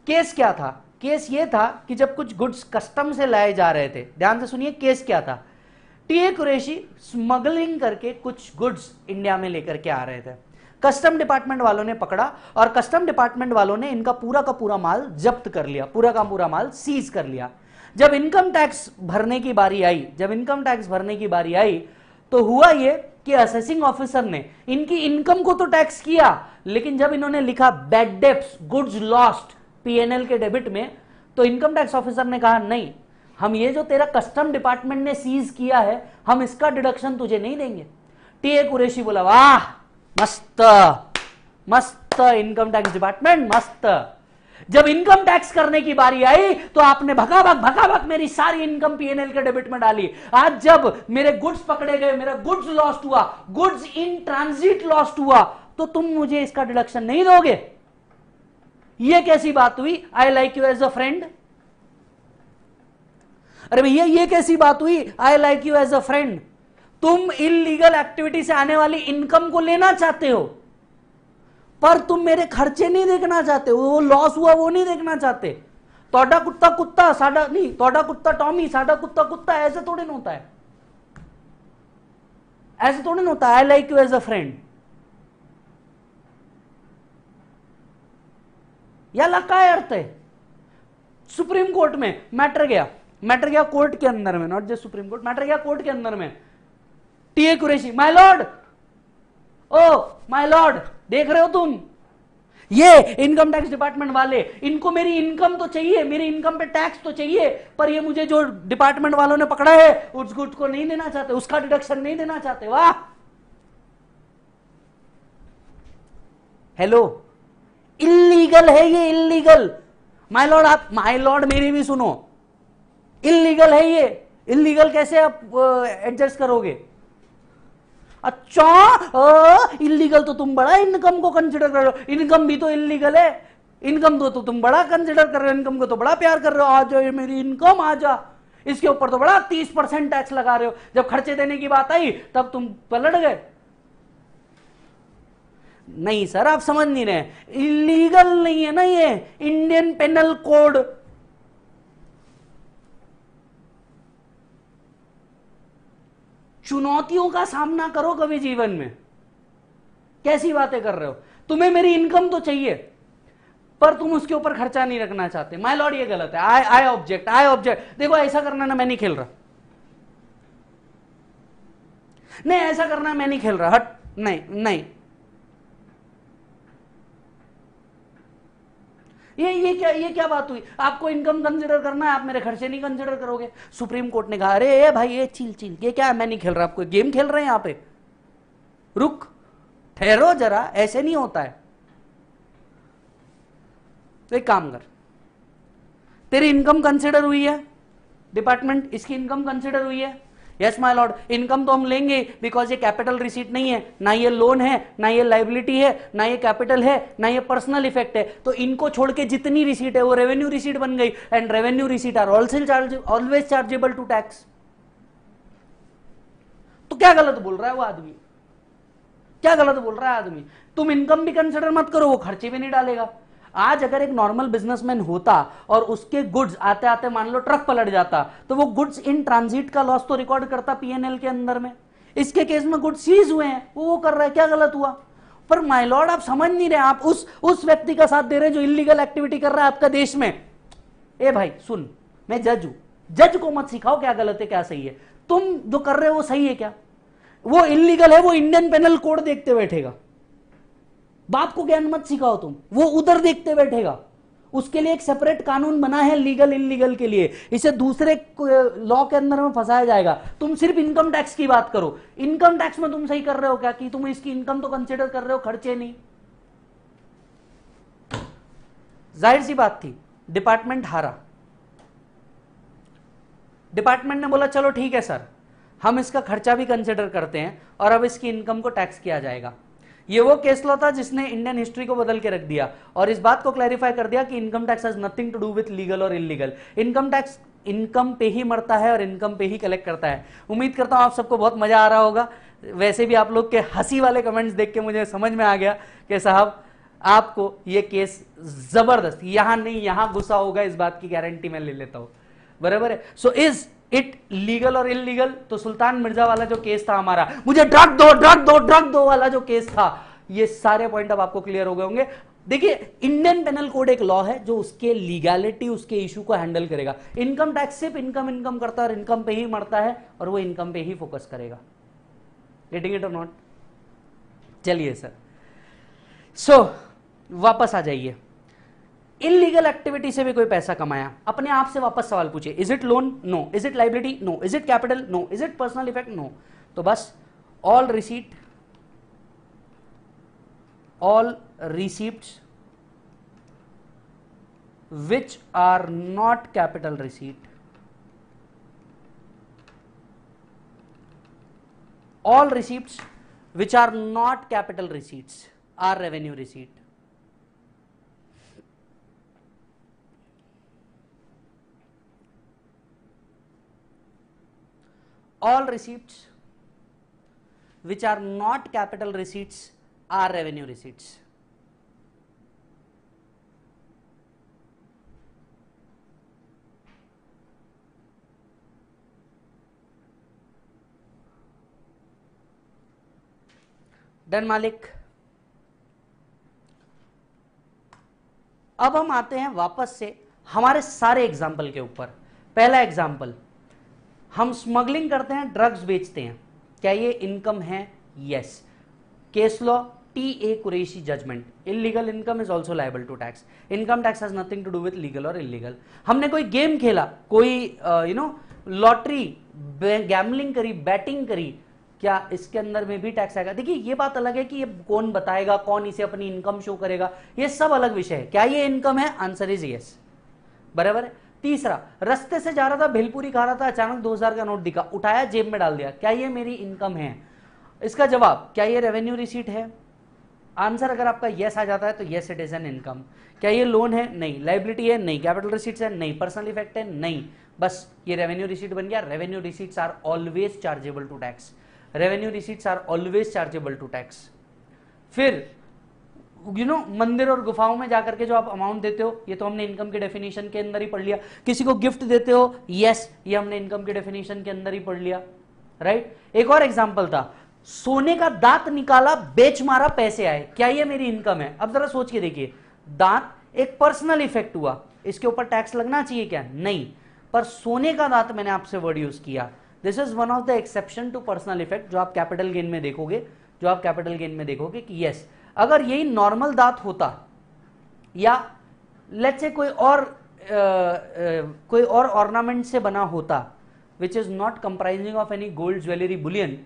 केस क्या था केस ये था कि जब कुछ गुड्स कस्टम से लाए जा रहे थे ध्यान से सुनिए केस क्या था टीए कुरेशी स्मगलिंग करके कुछ गुड्स इंडिया में लेकर के आ रहे थे कस्टम डिपार्टमेंट वालों ने पकड़ा और कस्टम डिपार्टमेंट वालों ने इनका पूरा का पूरा माल जब्त कर लिया पूरा का पूरा माल सीज कर लिया जब इनकम टैक्स भरने की बारी आई जब इनकम टैक्स भरने की बारी आई तो हुआ ये कि असेसिंग ऑफिसर ने इनकी इनकम को तो टैक्स किया लेकिन जब इन्होंने लिखा bad debts goods lost PNL के डेबिट में तो इनकम टैक्स ऑफिसर ने कहा नहीं हम ये जो तेरा कस्टम डिपार्टमेंट ने सीज किया है हम इसका डिडक्शन तुझे नहीं देंगे टीए कुरेशी बोला वाह मस्त मस्त इनकम टैक्स डिपार्टमेंट मस्त जब इनकम टैक्स करने की बारी आई तो आपने भगा भग भगा भग मेरी सारी इनकम पीएनएल के डेबिट में डाली आज जब मेरे गुड्स पकड़े गए मेरा गुड्स लॉस्ट हुआ गुड्स इन ट्रांजिट लॉस्ट हुआ तो तुम मुझे इसका डिडक्शन नहीं दोगे ये कैसी बात हुई I like you as a friend अरे भैया ये कैसी बात हुई I like you as a friend तुम इलीगल एक्टिविटी से आने वाली इनकम को लेना चाहते हो पर तुम मेरे खर्चे नहीं देखना चाहते वो लॉस हुआ वो नहीं देखना चाहते तोड़ा कुत्ता कुत्ता साडा नहीं तोड़ा कुत्ता टॉमी साडा कुत्ता कुत्ता ऐसे थोड़े ना होता है ऐसे थोड़े ना होता I like you as a friend या काय अर्थ है सुप्रीम कोर्ट में मैटर गया मैटर गया कोर्ट के अंदर में not just supreme court matter गया कोर्ट के अंदर में TA Qureshi my lord oh my lord देख रहे हो तुम ये इनकम टैक्स डिपार्टमेंट वाले इनको मेरी इनकम तो चाहिए मेरी इनकम पे टैक्स तो चाहिए पर ये मुझे जो डिपार्टमेंट वालों ने पकड़ा है उस गुट को नहीं देना चाहते उसका डिडक्शन नहीं देना चाहते वाह हेलो इलीगल है ये इलीगल माय लॉर्ड आप माय लॉर्ड मेरी भी सुनो इलीगल है ये इलीगल कैसे आप एडजस्ट करोगे अच्छा इलीगल तो तुम बड़ा इनकम को कंसिडर कर रहे हो इनकम भी तो इलीगल है इनकम तो, तो तुम बड़ा कंसिडर कर रहे हो इनकम को तो बड़ा प्यार कर रहे हो आ जाओ ये मेरी इनकम आ जा इसके ऊपर तो बड़ा तीस परसेंट टैक्स लगा रहे हो जब खर्चे देने की बात आई तब तुम पलट गए नहीं सर आप समझ नहीं रहे इलीगल नहीं है ना ये इंडियन पेनल कोड चुनौतियों का सामना करो कभी जीवन में कैसी बातें कर रहे हो तुम्हें मेरी इनकम तो चाहिए पर तुम उसके ऊपर खर्चा नहीं रखना चाहते माय लॉर्ड ये गलत है आई आई ऑब्जेक्ट आई ऑब्जेक्ट देखो ऐसा करना ना मैं नहीं खेल रहा नहीं ऐसा करना मैं नहीं खेल रहा हट नहीं नहीं ये ये क्या ये क्या बात हुई आपको इनकम कंसिडर करना है आप मेरे खर्चे नहीं कंसिडर करोगे सुप्रीम कोर्ट ने कहा अरे ए भाई ये चिल चिल ये क्या है मैं नहीं खेल रहा आपको गेम खेल रहे हैं यहां पे रुक ठहरो जरा ऐसे नहीं होता है तो एक काम कर तेरी इनकम कंसिडर हुई है डिपार्टमेंट इसकी इनकम कंसिडर हुई है यस माय लॉर्ड इनकम तो हम लेंगे बिकॉज ये कैपिटल रिसीट नहीं है ना ये लोन है ना ये लाइबिलिटी है ना ये कैपिटल है ना ये पर्सनल इफेक्ट है तो इनको छोड़ के जितनी रिसीट है वो रेवेन्यू रिसीट बन गई and revenue receipt are also charge always chargeable to tax तो क्या गलत बोल रहा है वो आदमी क्या गलत बोल रहा है आदमी तुम इनकम भी कंसिडर मत करो वो खर्चे भी नहीं डालेगा आज अगर एक नॉर्मल बिजनेसमैन होता और उसके गुड्स आते आते मान लो ट्रक पलट जाता तो वो गुड्स इन ट्रांजिट का लॉस तो रिकॉर्ड करता पीएनएल के अंदर में इसके केस में गुड्स सीज हुए हैं वो वो कर रहा है क्या गलत हुआ पर माइलॉर्ड आप समझ नहीं रहे आप उस उस व्यक्ति का साथ दे रहे जो इलीगल एक्टिविटी कर रहा है आपका देश में ए भाई सुन मैं जज हूं जज को मत सिखाओ क्या गलत है क्या सही है तुम जो कर रहे हो वो सही है क्या वो इलीगल है वो इंडियन पेनल कोड देखते बैठेगा बाप को ज्ञान मत सिखाओ तुम वो उधर देखते बैठेगा उसके लिए एक सेपरेट कानून बना है लीगल इनलीगल के लिए इसे दूसरे लॉ के अंदर में फंसाया जाएगा तुम सिर्फ इनकम टैक्स की बात करो इनकम टैक्स में तुम सही कर रहे हो क्या कि तुम इसकी इनकम तो कंसिडर कर रहे हो खर्चे नहीं जाहिर सी बात थी डिपार्टमेंट हारा डिपार्टमेंट ने बोला चलो ठीक है सर हम इसका खर्चा भी कंसिडर करते हैं और अब इसकी इनकम को टैक्स किया जाएगा ये वो केस लॉ था जिसने इंडियन हिस्ट्री को बदल के रख दिया और इस बात को क्लैरिफाई कर दिया कि income tax has nothing to do with legal और इनलीगल इनकम टैक्स इनकम पे ही मरता है और इनकम पे ही कलेक्ट करता है उम्मीद करता हूं आप सबको बहुत मजा आ रहा होगा वैसे भी आप लोग के हंसी वाले कमेंट्स देख के मुझे समझ में आ गया कि साहब आपको ये केस जबरदस्त यहां नहीं यहां गुस्सा होगा इस बात की गारंटी मैं ले लेता हूं बराबर है so is is it legal और इलीगल तो सुल्तान मिर्जा वाला जो केस था हमारा मुझे ड्रग दो ड्रग दो ड्रग दो वाला जो केस था ये सारे पॉइंट अब आपको क्लियर हो गए होंगे देखिए इंडियन पेनल कोड एक लॉ है जो उसके लीगैलिटी उसके इशू को हैंडल करेगा इनकम टैक्स सिर्फ इनकम इनकम करता है और इनकम पे ही मरता है और वो इनकम पे ही फोकस करेगा गेटिंग इट और नॉट चलिए सर सो so, वापस आ जाइए इलीगल एक्टिविटी से भी कोई पैसा कमाया अपने आप से वापस सवाल पूछे is it loan no is it liability no is it capital no is it personal effect no तो बस all receipt all receipt which are not capital receipt all receipt which are not capital receipts are revenue receipt all receipts which are not capital receipts are revenue receipts. Done मालिक अब हम आते हैं वापस से हमारे सारे एग्जाम्पल के ऊपर पहला एग्जाम्पल हम स्मगलिंग करते हैं ड्रग्स बेचते हैं क्या ये इनकम है yes case law T A Qureshi judgement illegal income is also liable to tax income tax has nothing to do with legal और इलीगल हमने कोई गेम खेला कोई यू नो लॉटरी गैमलिंग करी बैटिंग करी क्या इसके अंदर में भी टैक्स आएगा देखिए ये बात अलग है कि ये कौन बताएगा कौन इसे अपनी इनकम शो करेगा ये सब अलग विषय है क्या ये इनकम है आंसर इज यस बराबर है तीसरा रस्ते से जा रहा था भेलपुरी खा रहा था अचानक 2000 का नोट दिखा उठाया जेब में डाल दिया क्या ये मेरी इनकम है इसका जवाब क्या ये रेवेन्यू रिसीट है आंसर अगर आपका यस आ जाता है तो yes it is an income क्या ये लोन है नहीं लाइबिलिटी है नहीं कैपिटल रिसीट है नहीं पर्सनल इफेक्ट है नहीं बस ये रेवेन्यू रिसीट बन गया revenue receipt are always chargeable to tax revenue receipt are always chargeable to tax फिर यू नो मंदिर और गुफाओं में जाकर के जो आप अमाउंट देते हो ये तो हमने इनकम के डेफिनेशन के अंदर ही पढ़ लिया किसी को गिफ्ट देते हो यस ये हमने इनकम के डेफिनेशन के अंदर ही पढ़ लिया राइट right? एक और एग्जाम्पल था सोने का दांत निकाला बेच मारा पैसे आए क्या ये मेरी इनकम है अब जरा सोच के देखिए दांत एक पर्सनल इफेक्ट हुआ इसके ऊपर टैक्स लगना चाहिए क्या नहीं पर सोने का दांत मैंने आपसे वर्ड यूज किया this is one of the exception to personal effect जो आप कैपिटल गेन में देखोगे जो आप कैपिटल गेन में देखोगे कि यस अगर यही नॉर्मल दांत होता या लेट्स से कोई और आ, कोई और ऑर्नामेंट से बना होता which is not comprising of any gold jewellery bullion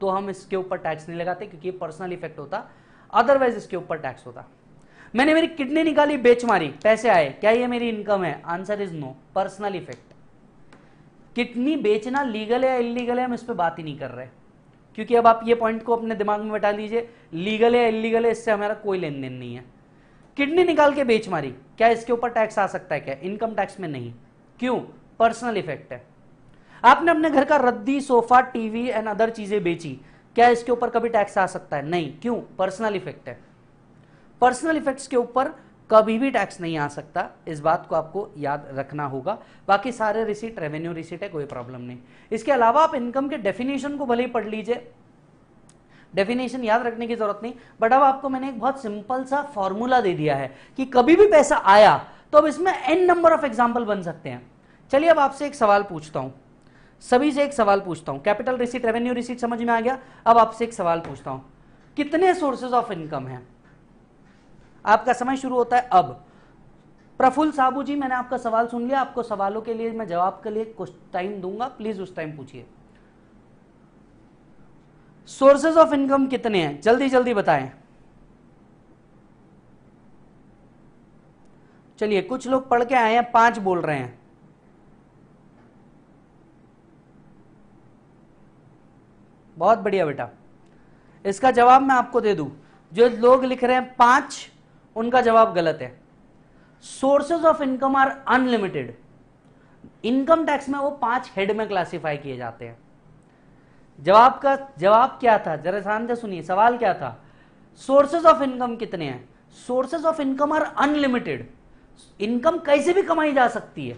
तो हम इसके ऊपर टैक्स नहीं लगाते क्योंकि पर्सनल इफेक्ट होता अदरवाइज इसके ऊपर टैक्स होता मैंने मेरी किडनी निकाली बेच मारी पैसे आए क्या ये मेरी इनकम है answer is no personal effect kidney बेचना लीगल है या इलीगल है हम इस पर बात ही नहीं कर रहे क्योंकि अब आप ये पॉइंट को अपने दिमाग में बैठा लीजिए लीगल है इलीगल है इससे हमारा कोई लेन देन नहीं है किडनी निकाल के बेच मारी क्या इसके ऊपर टैक्स आ सकता है क्या इनकम टैक्स में नहीं क्यों पर्सनल इफेक्ट है आपने अपने घर का रद्दी सोफा टीवी एंड अदर चीजें बेची क्या इसके ऊपर कभी टैक्स आ सकता है नहीं क्यों पर्सनल इफेक्ट है पर्सनल इफेक्ट्स के ऊपर कभी भी टैक्स नहीं आ सकता इस बात को आपको याद रखना होगा बाकी सारे रिसीट रेवेन्यू रिसीट है कोई प्रॉब्लम नहीं इसके अलावा आप इनकम के डेफिनेशन को भले ही पढ़ लीजिए डेफिनेशन याद रखने की जरूरत नहीं बट अब आपको मैंने एक बहुत सिंपल सा फॉर्मूला दे दिया है कि कभी भी पैसा आया तो अब इसमें एन नंबर ऑफ एग्जाम्पल बन सकते हैं चलिए अब आपसे एक सवाल पूछता हूँ सभी से एक सवाल पूछता हूँ कैपिटल रिसीट रेवेन्यू रिसीट समझ में आ गया अब आपसे एक सवाल पूछता हूं कितने सोर्सेज ऑफ इनकम है आपका समय शुरू होता है अब प्रफुल्ल साबू जी मैंने आपका सवाल सुन लिया आपको सवालों के लिए मैं जवाब के लिए कुछ टाइम दूंगा प्लीज उस टाइम पूछिए सोर्सेज ऑफ इनकम कितने हैं जल्दी जल्दी बताएं चलिए कुछ लोग पढ़ के आए हैं पांच बोल रहे हैं बहुत बढ़िया बेटा इसका जवाब मैं आपको दे दूं जो लोग लिख रहे हैं पांच उनका जवाब गलत है sources of income are unlimited income tax में वो पांच हेड में क्लासिफाई किए जाते हैं जवाब का जवाब क्या था जरा ध्यान से सुनिए सवाल क्या था सोर्सेज ऑफ इनकम कितने हैं sources of income are unlimited income कैसे भी कमाई जा सकती है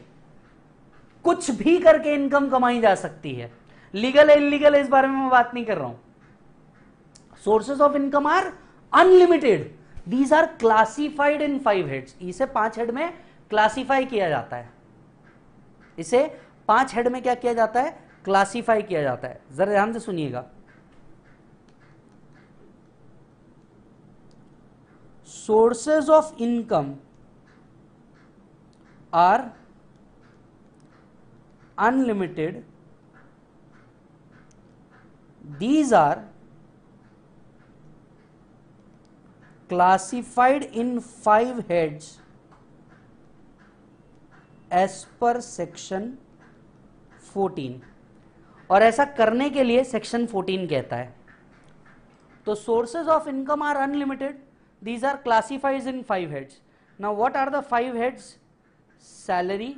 कुछ भी करके इनकम कमाई जा सकती है लीगल है इलीगल है इस बारे में मैं बात नहीं कर रहा हूं sources of income are unlimited these are classified in five heads इसे पांच हेड में क्लासिफाई किया जाता है इसे पांच हेड में क्या किया जाता है क्लासिफाई किया जाता है जरा ध्यान से सुनिएगा sources of income are unlimited these are classified in five heads as per section 14 और ऐसा करने के लिए सेक्शन 14 कहता है तो sources of income are unlimited these are classified in five heads now what are the five heads salary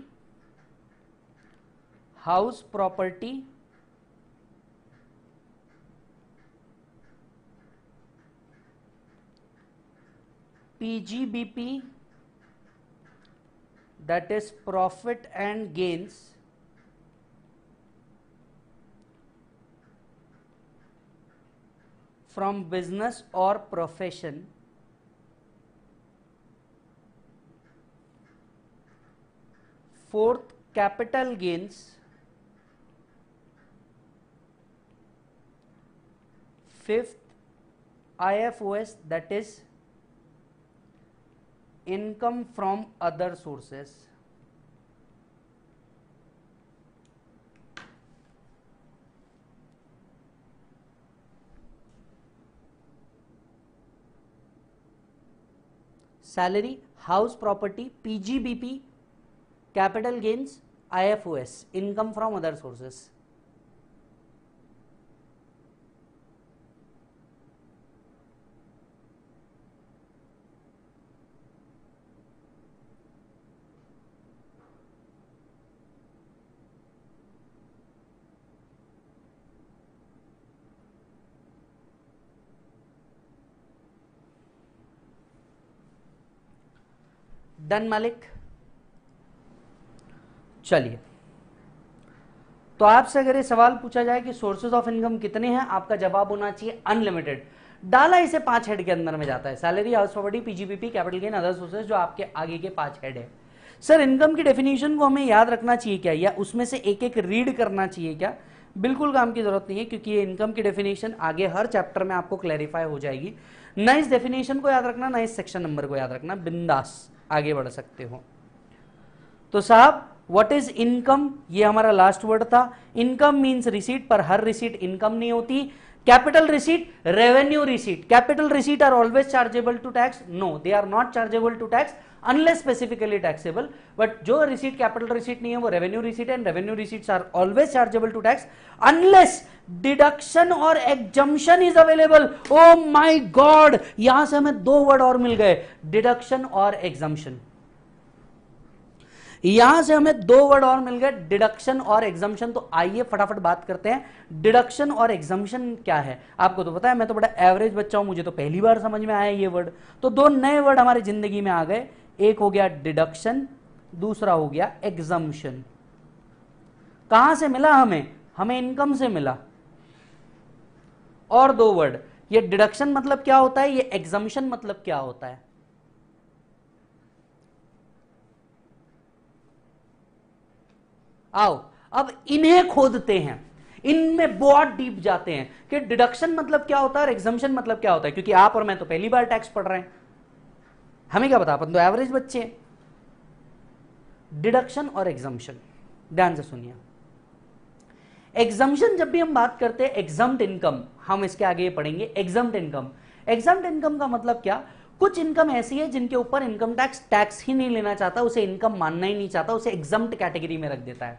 house property PGBP that is profit and gains from business or profession fourth capital gains fifth IFOS that is income from other sources salary house property pgbp capital gains ifos income from other sources done मालिक चलिए तो आपसे अगर ये सवाल पूछा जाए कि सोर्सेज ऑफ इनकम कितने हैं आपका जवाब होना चाहिए अनलिमिटेड डाला इसे पांच हेड के अंदर में जाता है salary house property PGPP capital gain other sources जो आपके आगे के पांच हेड है सर इनकम की डेफिनेशन को हमें याद रखना चाहिए क्या या उसमें से एक एक रीड करना चाहिए क्या बिल्कुल काम की जरूरत नहीं है क्योंकि ये इनकम की डेफिनेशन आगे हर चैप्टर में आपको क्लैरिफाई हो जाएगी ना इस डेफिनेशन को याद रखना ना इस सेक्शन नंबर को याद रखना बिंदास आगे बढ़ सकते हो तो साहब वट इज इनकम ये हमारा लास्ट वर्ड था इनकम मीन्स रिसीट पर हर रिसीट इनकम नहीं होती capital receipt revenue receipt capital receipt are always chargeable to tax no they are not chargeable to tax unless specifically taxable but जो रिसीट कैपिटल रिसीट नहीं है वो revenue receipt and revenue receipt are always chargeable to tax unless deduction और exemption is available oh my god यहां से हमें दो वर्ड और मिल गए डिडक्शन और एग्जम्पन यहां से हमें दो वर्ड और मिल गए डिडक्शन और एग्जम्पन तो आइए फटाफट बात करते हैं डिडक्शन और एग्जाम्शन क्या है आपको तो पता है मैं तो बड़ा एवरेज बच्चा हूं मुझे तो पहली बार समझ में आया ये वर्ड तो दो नए वर्ड हमारी जिंदगी में आ गए एक हो गया डिडक्शन दूसरा हो गया एग्जम्पन कहां से मिला हमें हमें इनकम से मिला और दो वर्ड ये डिडक्शन मतलब क्या होता है ये एग्जम्पन मतलब क्या होता है आओ अब इन्हें खोदते हैं इनमें बहुत डीप जाते हैं कि डिडक्शन मतलब क्या होता है और एग्जम्पन मतलब क्या होता है क्योंकि आप और मैं तो पहली बार टैक्स पढ़ रहे हैं हमें क्या बता अपन तो एवरेज बच्चे हैं डिडक्शन और एग्जाम्शन ध्यान से सुनिए एग्जम्पन जब भी हम बात करते हैं एग्जाम इनकम हम इसके आगे पढ़ेंगे एग्जाम इनकम एग्जाम इनकम का मतलब क्या कुछ इनकम ऐसी है जिनके ऊपर इनकम टैक्स टैक्स ही नहीं लेना चाहता उसे इनकम मानना ही नहीं चाहता उसे एग्जाम कैटेगरी में रख देता है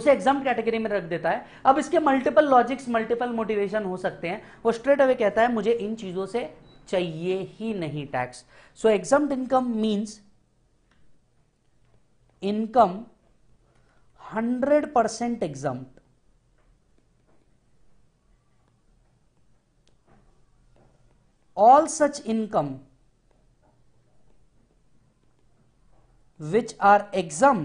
उसे एग्जाम कैटेगरी में रख देता है अब इसके मल्टीपल लॉजिक्स मल्टीपल मोटिवेशन हो सकते हैं वो स्ट्रेट अवे कहता है मुझे इन चीज़ों से चाहिए ही नहीं tax so exempt income means income 100% percent exempt all such income which are exempt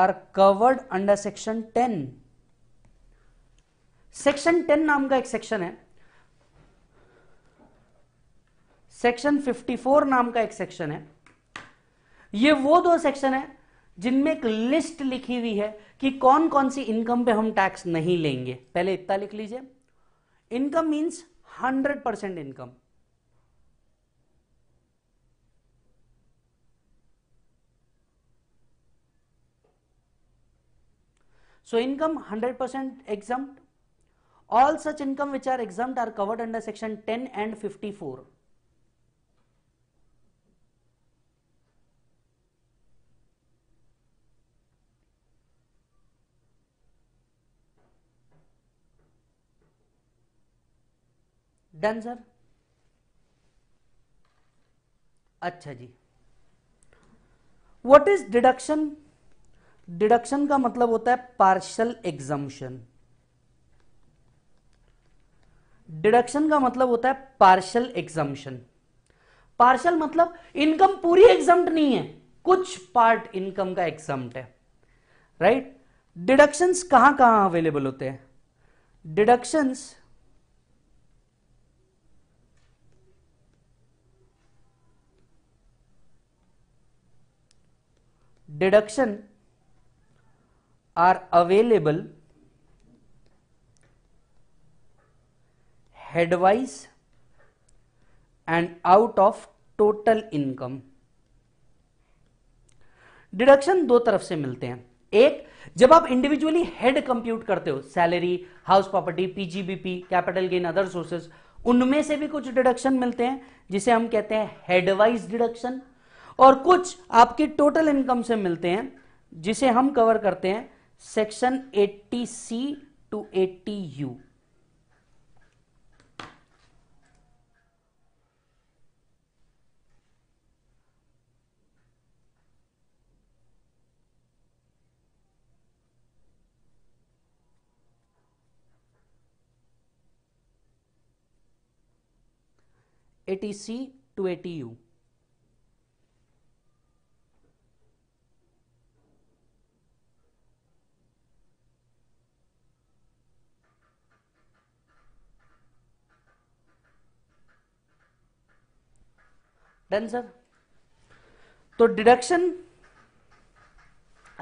are covered under section 10 section ten नाम का एक सेक्शन है सेक्शन 54 नाम का एक सेक्शन है ये वो दो सेक्शन है जिनमें एक लिस्ट लिखी हुई है कि कौन कौन सी इनकम पे हम टैक्स नहीं लेंगे पहले इतना लिख लीजिए income means 100 percent income so income 100 percent exempt All such income which are exempt are covered under section 10 and 54. Done sir अच्छा जी व्हाट इज डिडक्शन डिडक्शन का मतलब होता है पार्शल एग्जम्पन डिडक्शन का मतलब होता है पार्शल एग्जाम्शन पार्शल मतलब इनकम पूरी एग्जाम नहीं है कुछ पार्ट इनकम का एग्जाम है राइट डिडक्शंस कहां कहां अवेलेबल होते हैं deductions deduction are available headwise and out of total income deduction दो तरफ से मिलते हैं एक जब आप इंडिविजुअली हेड कंप्यूट करते हो salary house property PGBP capital gain other sources उनमें से भी कुछ डिडक्शन मिलते हैं जिसे हम कहते हैं हेडवाइज डिडक्शन और कुछ आपकी टोटल इनकम से मिलते हैं जिसे हम कवर करते हैं section 80 C to 80 U 80C to 80U. Done sir तो डिडक्शन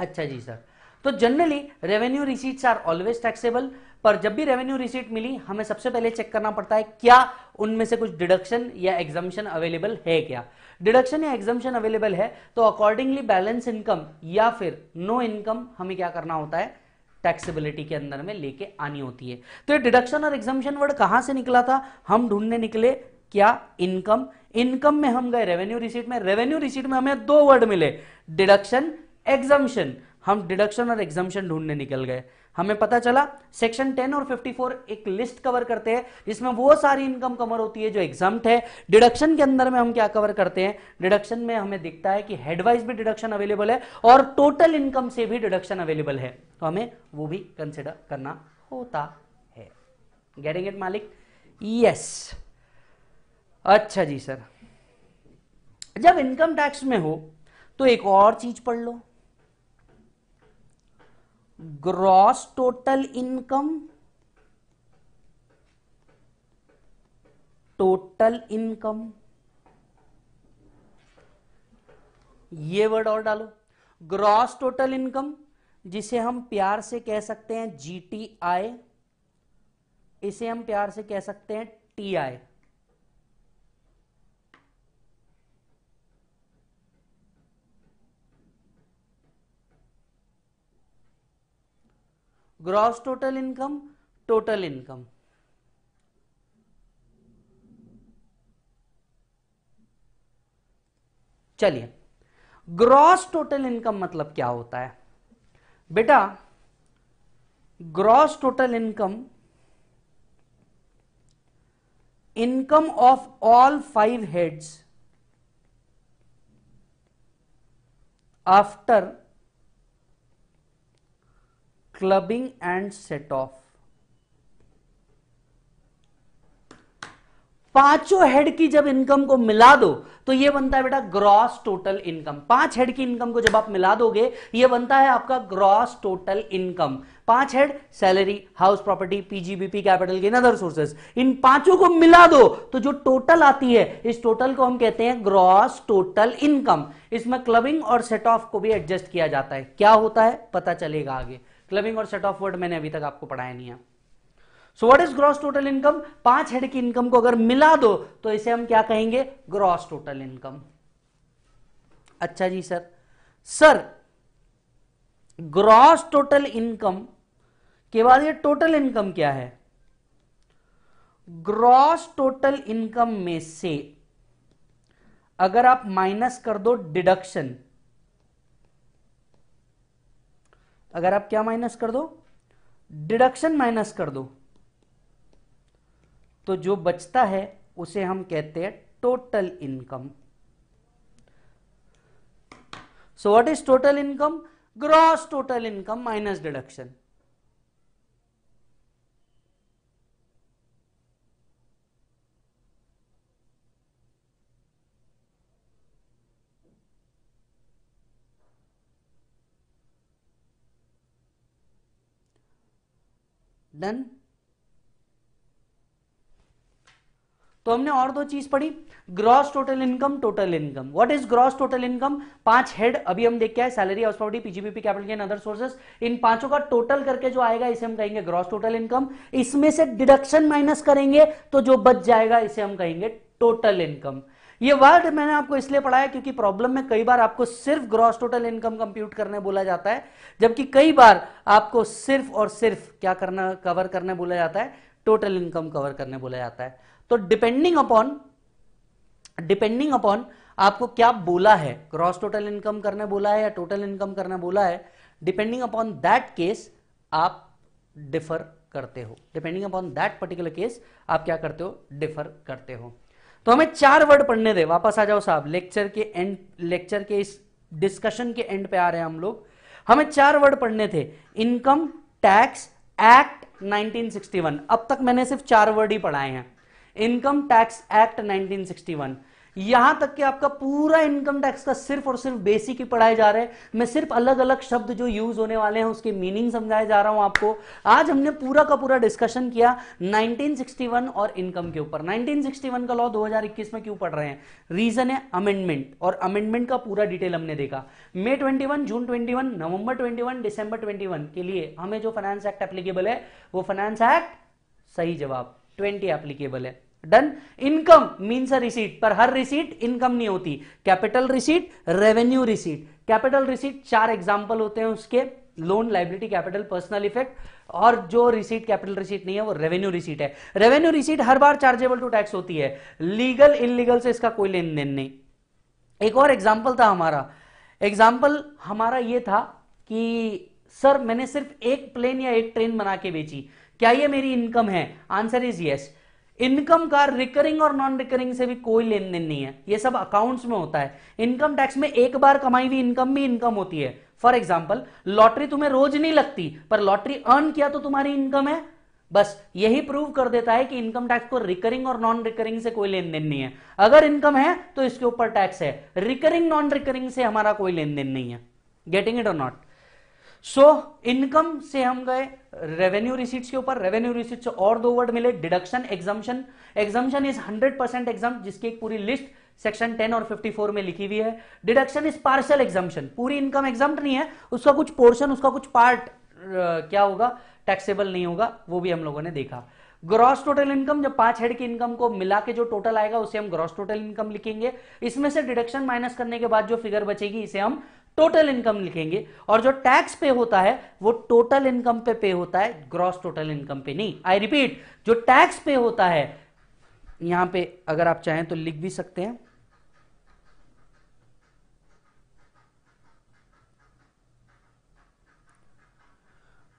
अच्छा जी सर तो generally revenue receipts are always taxable पर जब भी रेवेन्यू रिसीट मिली हमें सबसे पहले चेक करना पड़ता है क्या उनमें से कुछ डिडक्शन या एग्जामेशन अवेलेबल है क्या डिडक्शन या एग्जामेशन अवेलेबल है तो अकॉर्डिंगली बैलेंस इनकम या फिर नो इनकम हमें क्या करना होता है टैक्सेबिलिटी के अंदर में लेके आनी होती है तो ये डिडक्शन और एग्जामेशन वर्ड कहां से निकला था हम ढूंढने निकले क्या इनकम इनकम में हम गए रेवेन्यू रिसीट में रेवेन्यू रिसीट में हमें दो वर्ड मिले डिडक्शन एग्जामेशन हम डिडक्शन और एग्जामेशन ढूंढने निकल गए हमें पता चला सेक्शन 10 और 54 एक लिस्ट कवर करते हैं जिसमें वो सारी इनकम कवर होती है जो एग्जाम है डिडक्शन के अंदर में हम क्या कवर करते हैं डिडक्शन में हमें दिखता है कि हेडवाइज भी डिडक्शन अवेलेबल है और टोटल इनकम से भी डिडक्शन अवेलेबल है तो हमें वो भी कंसिडर करना होता है गेटिंग इट मालिक यस अच्छा जी सर जब इनकम टैक्स में हो तो एक और चीज पढ़ लो gross total income total income ये वर्ड और डालो ग्रॉस टोटल इनकम जिसे हम प्यार से कह सकते हैं जीटीआई इसे हम प्यार से कह सकते हैं TI gross total income total income चलिए ग्रॉस टोटल इनकम मतलब क्या होता है बेटा gross total income income of all five heads after clubbing and set off पांचों हेड की जब इनकम को मिला दो तो ये बनता है बेटा ग्रॉस टोटल इनकम पांच हेड की इनकम को जब आप मिला दोगे ये बनता है आपका ग्रॉस टोटल इनकम पांच head salary house property PGBP capital gain other sources इन पांचों को मिला दो तो जो टोटल आती है इस टोटल को हम कहते हैं ग्रॉस टोटल इनकम इसमें क्लबिंग और सेट ऑफ को भी एडजस्ट किया जाता है क्या होता है पता चलेगा आगे क्लबिंग और सेट ऑफ वर्ड मैंने अभी तक आपको पढ़ाया नहीं है so what is gross total income पांच हेड की इनकम को अगर मिला दो तो इसे हम क्या कहेंगे ग्रॉस टोटल इनकम अच्छा जी sir sir gross total income के बाद ये टोटल इनकम क्या है ग्रॉस टोटल इनकम में से अगर आप माइनस कर दो डिडक्शन अगर आप क्या माइनस कर दो डिडक्शन माइनस कर दो तो जो बचता है उसे हम कहते हैं total income so what is total income gross total income minus deduction done तो हमने और दो चीज पढ़ी gross total income total income what is gross total income पांच हेड अभी हम देख के आए salary house property PGBP capital gain other sources इन पांचों का टोटल करके जो आएगा इसे हम कहेंगे ग्रॉस टोटल इनकम इसमें से डिडक्शन माइनस करेंगे तो जो बच जाएगा इसे हम कहेंगे टोटल इनकम ये वर्ड मैंने आपको इसलिए पढ़ाया क्योंकि प्रॉब्लम में कई बार आपको सिर्फ ग्रॉस टोटल इनकम कंप्यूट करने बोला जाता है जबकि कई बार आपको सिर्फ और सिर्फ क्या करना कवर करने बोला जाता है टोटल इनकम कवर करने बोला जाता है तो डिपेंडिंग अपॉन डिपेंडिंग अपॉन आपको क्या बोला है ग्रॉस टोटल इनकम करने बोला है या टोटल इनकम करने बोला है डिपेंडिंग अपॉन दैट केस आप डिफर करते हो depending upon that particular case आप क्या करते हो डिफर करते हो तो हमें चार वर्ड पढ़ने दे वापस आ जाओ साहब लेक्चर के एंड लेक्चर के इस डिस्कशन के एंड पे आ रहे हैं हम लोग हमें चार वर्ड पढ़ने थे इनकम टैक्स एक्ट 1961 अब तक मैंने सिर्फ चार वर्ड ही पढ़ाए हैं इनकम टैक्स एक्ट 1961 यहां तक कि आपका पूरा इनकम टैक्स का सिर्फ और सिर्फ बेसिक ही पढ़ाए जा रहे हैं मैं सिर्फ अलग अलग शब्द जो यूज होने वाले हैं उसके मीनिंग समझाए जा रहा हूं आपको आज हमने पूरा का पूरा डिस्कशन किया 1961 और इनकम के ऊपर 1961 का लॉ 2021 में क्यों पढ़ रहे हैं रीजन है अमेंडमेंट और अमेंडमेंट का पूरा डिटेल हमने देखा May twenty June twenty November twenty December twenty के लिए हमें जो फाइनेंस एक्ट एप्लीकेबल है वो फाइनेंस एक्ट सही जवाब ट्वेंटी एप्लीकेबल है done income means a receipt पर हर रिसीट इनकम नहीं होती capital receipt revenue receipt capital receipt चार एग्जाम्पल होते हैं उसके loan liability capital personal effect और जो रिसीट कैपिटल रिसीट नहीं है वो रेवेन्यू रिसीट है रेवेन्यू रिसीट हर बार चार्जेबल टू टैक्स होती है लीगल इनलीगल से इसका कोई लेन देन नहीं एक और एग्जाम्पल था हमारा एग्जाम्पल हमारा ये था कि सर मैंने सिर्फ एक प्लेन या एक ट्रेन बना के बेची क्या ये मेरी इनकम है आंसर इज यस इनकम का रिकरिंग और नॉन रिकरिंग से भी कोई लेन देन नहीं है ये सब अकाउंट्स में होता है इनकम टैक्स में एक बार कमाई हुई इनकम भी इनकम होती है फॉर एग्जाम्पल लॉटरी तुम्हें रोज नहीं लगती पर लॉटरी अर्न किया तो तुम्हारी इनकम है बस यही प्रूव कर देता है कि इनकम टैक्स को रिकरिंग और नॉन रिकरिंग से कोई लेन देन नहीं है अगर इनकम है तो इसके ऊपर टैक्स है रिकरिंग नॉन रिकरिंग से हमारा कोई लेन देन नहीं है गेटिंग इट और नॉट सो so, इनकम से हम गए रेवेन्यू रिसीट्स के ऊपर रेवेन्यू रिसीट्स और दो वर्ड मिले deduction exemption exemption is hundred percent exempt जिसकी एक पूरी लिस्ट सेक्शन 10 और 54 में लिखी हुई है डिडक्शन इज पार्सल एग्जामेशन पूरी इनकम एग्जाम नहीं है उसका कुछ पोर्शन उसका कुछ पार्ट क्या होगा टैक्सेबल नहीं होगा वो भी हम लोगों ने देखा ग्रॉस टोटल इनकम जब पांच हेड की इनकम को मिला के जो टोटल आएगा उसे हम ग्रॉस टोटल इनकम लिखेंगे इसमें से डिडक्शन माइनस करने के बाद जो फिगर बचेगी इसे हम टोटल इनकम लिखेंगे और जो टैक्स पे होता है वो टोटल इनकम पे पे होता है ग्रॉस टोटल इनकम पे नहीं आई रिपीट जो टैक्स पे होता है यहां पे अगर आप चाहें तो लिख भी सकते हैं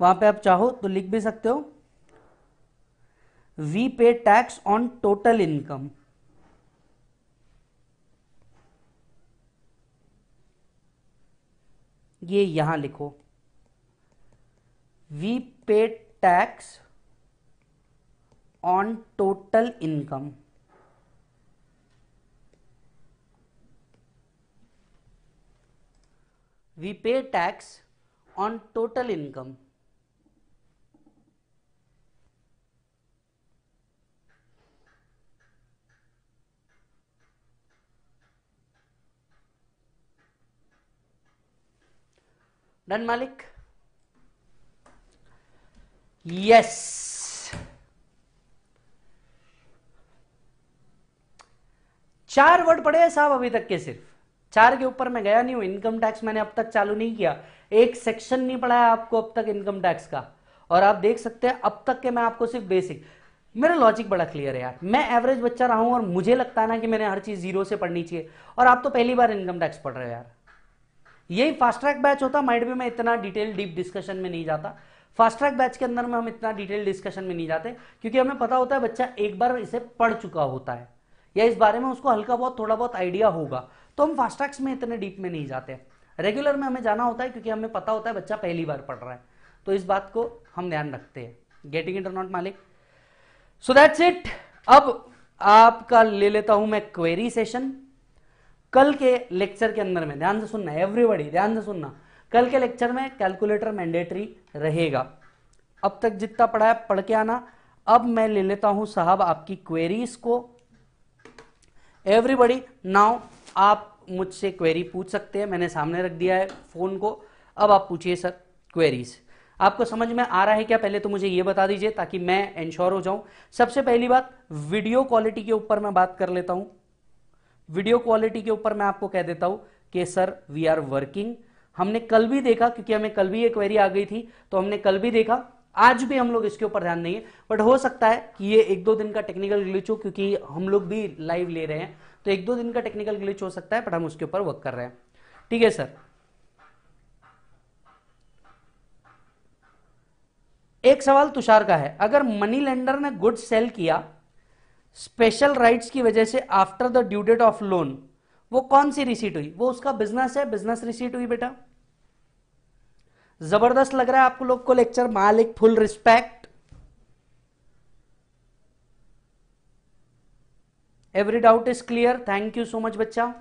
वहां पे आप चाहो तो लिख भी सकते हो we pay tax on total income ये यहां लिखो we pay tax on total income we pay tax on total income done मालिक यस चार वर्ड पड़े हैं साहब अभी तक के सिर्फ चार के ऊपर मैं गया नहीं हूं इनकम टैक्स मैंने अब तक चालू नहीं किया एक सेक्शन नहीं पढ़ाया आपको अब तक इनकम टैक्स का और आप देख सकते हैं अब तक के मैं आपको सिर्फ बेसिक मेरा लॉजिक बड़ा क्लियर है यार मैं एवरेज बच्चा रहा हूं और मुझे लगता है ना कि मैंने हर चीज जीरो से पढ़नी चाहिए और आप तो पहली बार इनकम टैक्स पढ़ रहे हो यार यही फास्ट ट्रैक बैच होता माइट भी मैं इतना डिटेल डीप डिस्कशन में नहीं जाता फास्ट ट्रैक बैच के अंदर में हम इतना डिटेल डिस्कशन में नहीं जाते क्योंकि हमें पता होता है बच्चा एक बार इसे पढ़ चुका होता है या इस बारे में उसको हल्का बहुत थोड़ा बहुत आइडिया होगा तो हम फास्ट ट्रैक्स में इतने डीप में नहीं जाते रेगुलर में हमें जाना होता है क्योंकि हमें पता होता है बच्चा पहली बार पढ़ रहा है तो इस बात को हम ध्यान रखते हैं गेटिंग इंटर नॉट मालिक सो दैट्स इट अब आपका ले लेता हूं मैं क्वेरी सेशन कल के लेक्चर के अंदर में ध्यान से सुनना एवरीबडी ध्यान से सुनना कल के लेक्चर में कैलकुलेटर मैंडेटरी रहेगा अब तक जितना पढ़ा है पढ़ के आना अब मैं ले लेता हूं साहब आपकी क्वेरीज को एवरीबडी नाउ आप मुझसे क्वेरी पूछ सकते हैं मैंने सामने रख दिया है फोन को अब आप पूछिए सर क्वेरीज आपको समझ में आ रहा है क्या पहले तो मुझे ये बता दीजिए ताकि मैं इंश्योर हो जाऊं सबसे पहली बात वीडियो क्वालिटी के ऊपर मैं बात कर लेता हूं वीडियो क्वालिटी के ऊपर मैं आपको कह देता हूं कि सर वी आर वर्किंग हमने कल भी देखा क्योंकि हमें कल भी एक क्वेरी आ गई थी तो हमने कल भी देखा आज भी हम लोग इसके ऊपर ध्यान देंगे बट हो सकता है कि ये एक दो दिन का टेक्निकल ग्लिच हो क्योंकि हम लोग भी लाइव ले रहे हैं तो एक दो दिन का टेक्निकल ग्लिच हो सकता है बट हम उसके ऊपर वर्क कर रहे हैं ठीक है सर एक सवाल तुषार का है अगर मनी लेंडर ने गुड सेल किया स्पेशल राइट्स की वजह से after the due date of loan वो कौन सी रिसीट हुई वो उसका बिजनेस है बिजनेस रिसीट हुई बेटा जबरदस्त लग रहा है आपको लोग को लेक्चर मालिक full respect every doubt is clear thank you so much बच्चा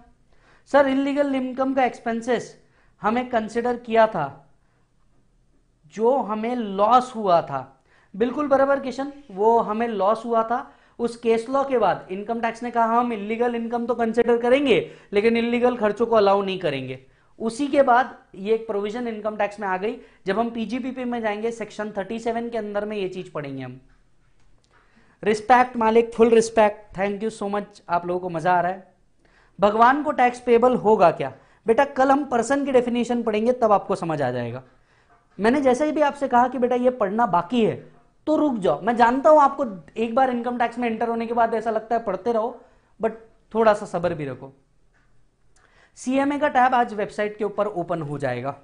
सर इनलीगल इनकम का एक्सपेंसेस हमें कंसिडर किया था जो हमें लॉस हुआ था बिल्कुल बराबर किशन वो हमें लॉस हुआ था उस केस लॉ के बाद इनकम टैक्स ने कहा हाँ, हम इलीगल इनकम तो कंसिडर करेंगे लेकिन इलीगल खर्चों को अलाउ नहीं करेंगे उसी के बाद ये एक प्रोविजन इनकम टैक्स में आ गई जब हम पीजीपीपी में जाएंगे सेक्शन 37 के अंदर में ये चीज पढ़ेंगे हम रिस्पेक्ट मालिक full respect thank you so much आप लोगों को मजा आ रहा है भगवान को टैक्स पेबल होगा क्या बेटा कल हम पर्सन की डेफिनेशन पढ़ेंगे तब आपको समझ आ जाएगा मैंने जैसे ही भी आपसे कहा कि बेटा ये पढ़ना बाकी है तो रुक जाओ मैं जानता हूं आपको एक बार इनकम टैक्स में एंटर होने के बाद ऐसा लगता है पढ़ते रहो बट थोड़ा सा सबर भी रखो सीएमए का टैब आज वेबसाइट के ऊपर ओपन हो जाएगा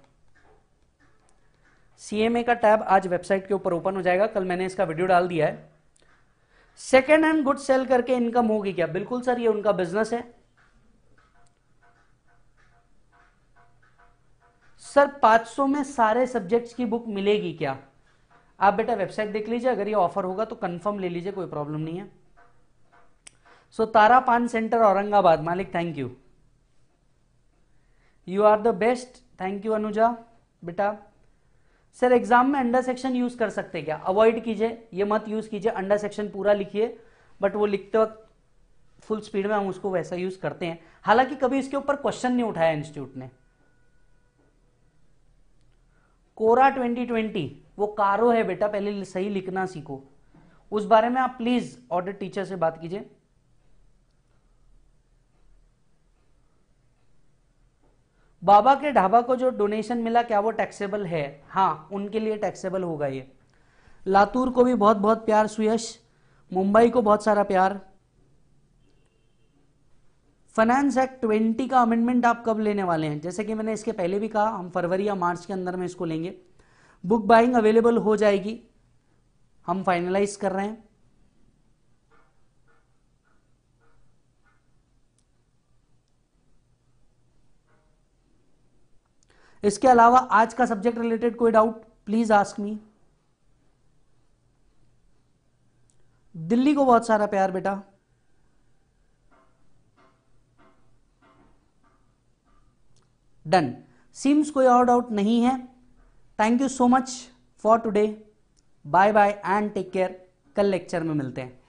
सीएमए का टैब आज वेबसाइट के ऊपर ओपन हो जाएगा कल मैंने इसका वीडियो डाल दिया है सेकेंड हैंड गुड सेल करके इनकम होगी क्या बिल्कुल सर ये उनका बिजनेस है सर 500 में सारे सब्जेक्ट्स की बुक मिलेगी क्या आप बेटा वेबसाइट देख लीजिए अगर ये ऑफर होगा तो कंफर्म ले लीजिए कोई प्रॉब्लम नहीं है सो so, तारा पान सेंटर औरंगाबाद मालिक thank you you are the best thank you Anuja बेटा सर एग्जाम में अंडर सेक्शन यूज कर सकते क्या अवॉइड कीजिए ये मत यूज कीजिए अंडर सेक्शन पूरा लिखिए बट वो लिखते वक्त फुल स्पीड में हम उसको वैसा यूज करते हैं हालांकि कभी इसके ऊपर क्वेश्चन नहीं उठाया इंस्टीट्यूट ने कोरा 2020 वो कारो है बेटा पहले सही लिखना सीखो उस बारे में आप प्लीज ऑडिट टीचर से बात कीजिए बाबा के ढाबा को जो डोनेशन मिला क्या वो टैक्सेबल है हाँ उनके लिए टैक्सेबल होगा ये लातूर को भी बहुत बहुत प्यार सुयश मुंबई को बहुत सारा प्यार फाइनेंस एक्ट ट्वेंटी का अमेंडमेंट आप कब लेने वाले हैं जैसे कि मैंने इसके पहले भी कहा हम फरवरी या मार्च के अंदर में इसको लेंगे बुक बाइंग अवेलेबल हो जाएगी हम फाइनलाइज कर रहे हैं इसके अलावा आज का सब्जेक्ट रिलेटेड कोई doubt please ask me Delhi को बहुत सारा प्यार बेटा डन सिम्स कोई और डाउट नहीं है thank you so much for today bye bye and take care कल लेक्चर में मिलते हैं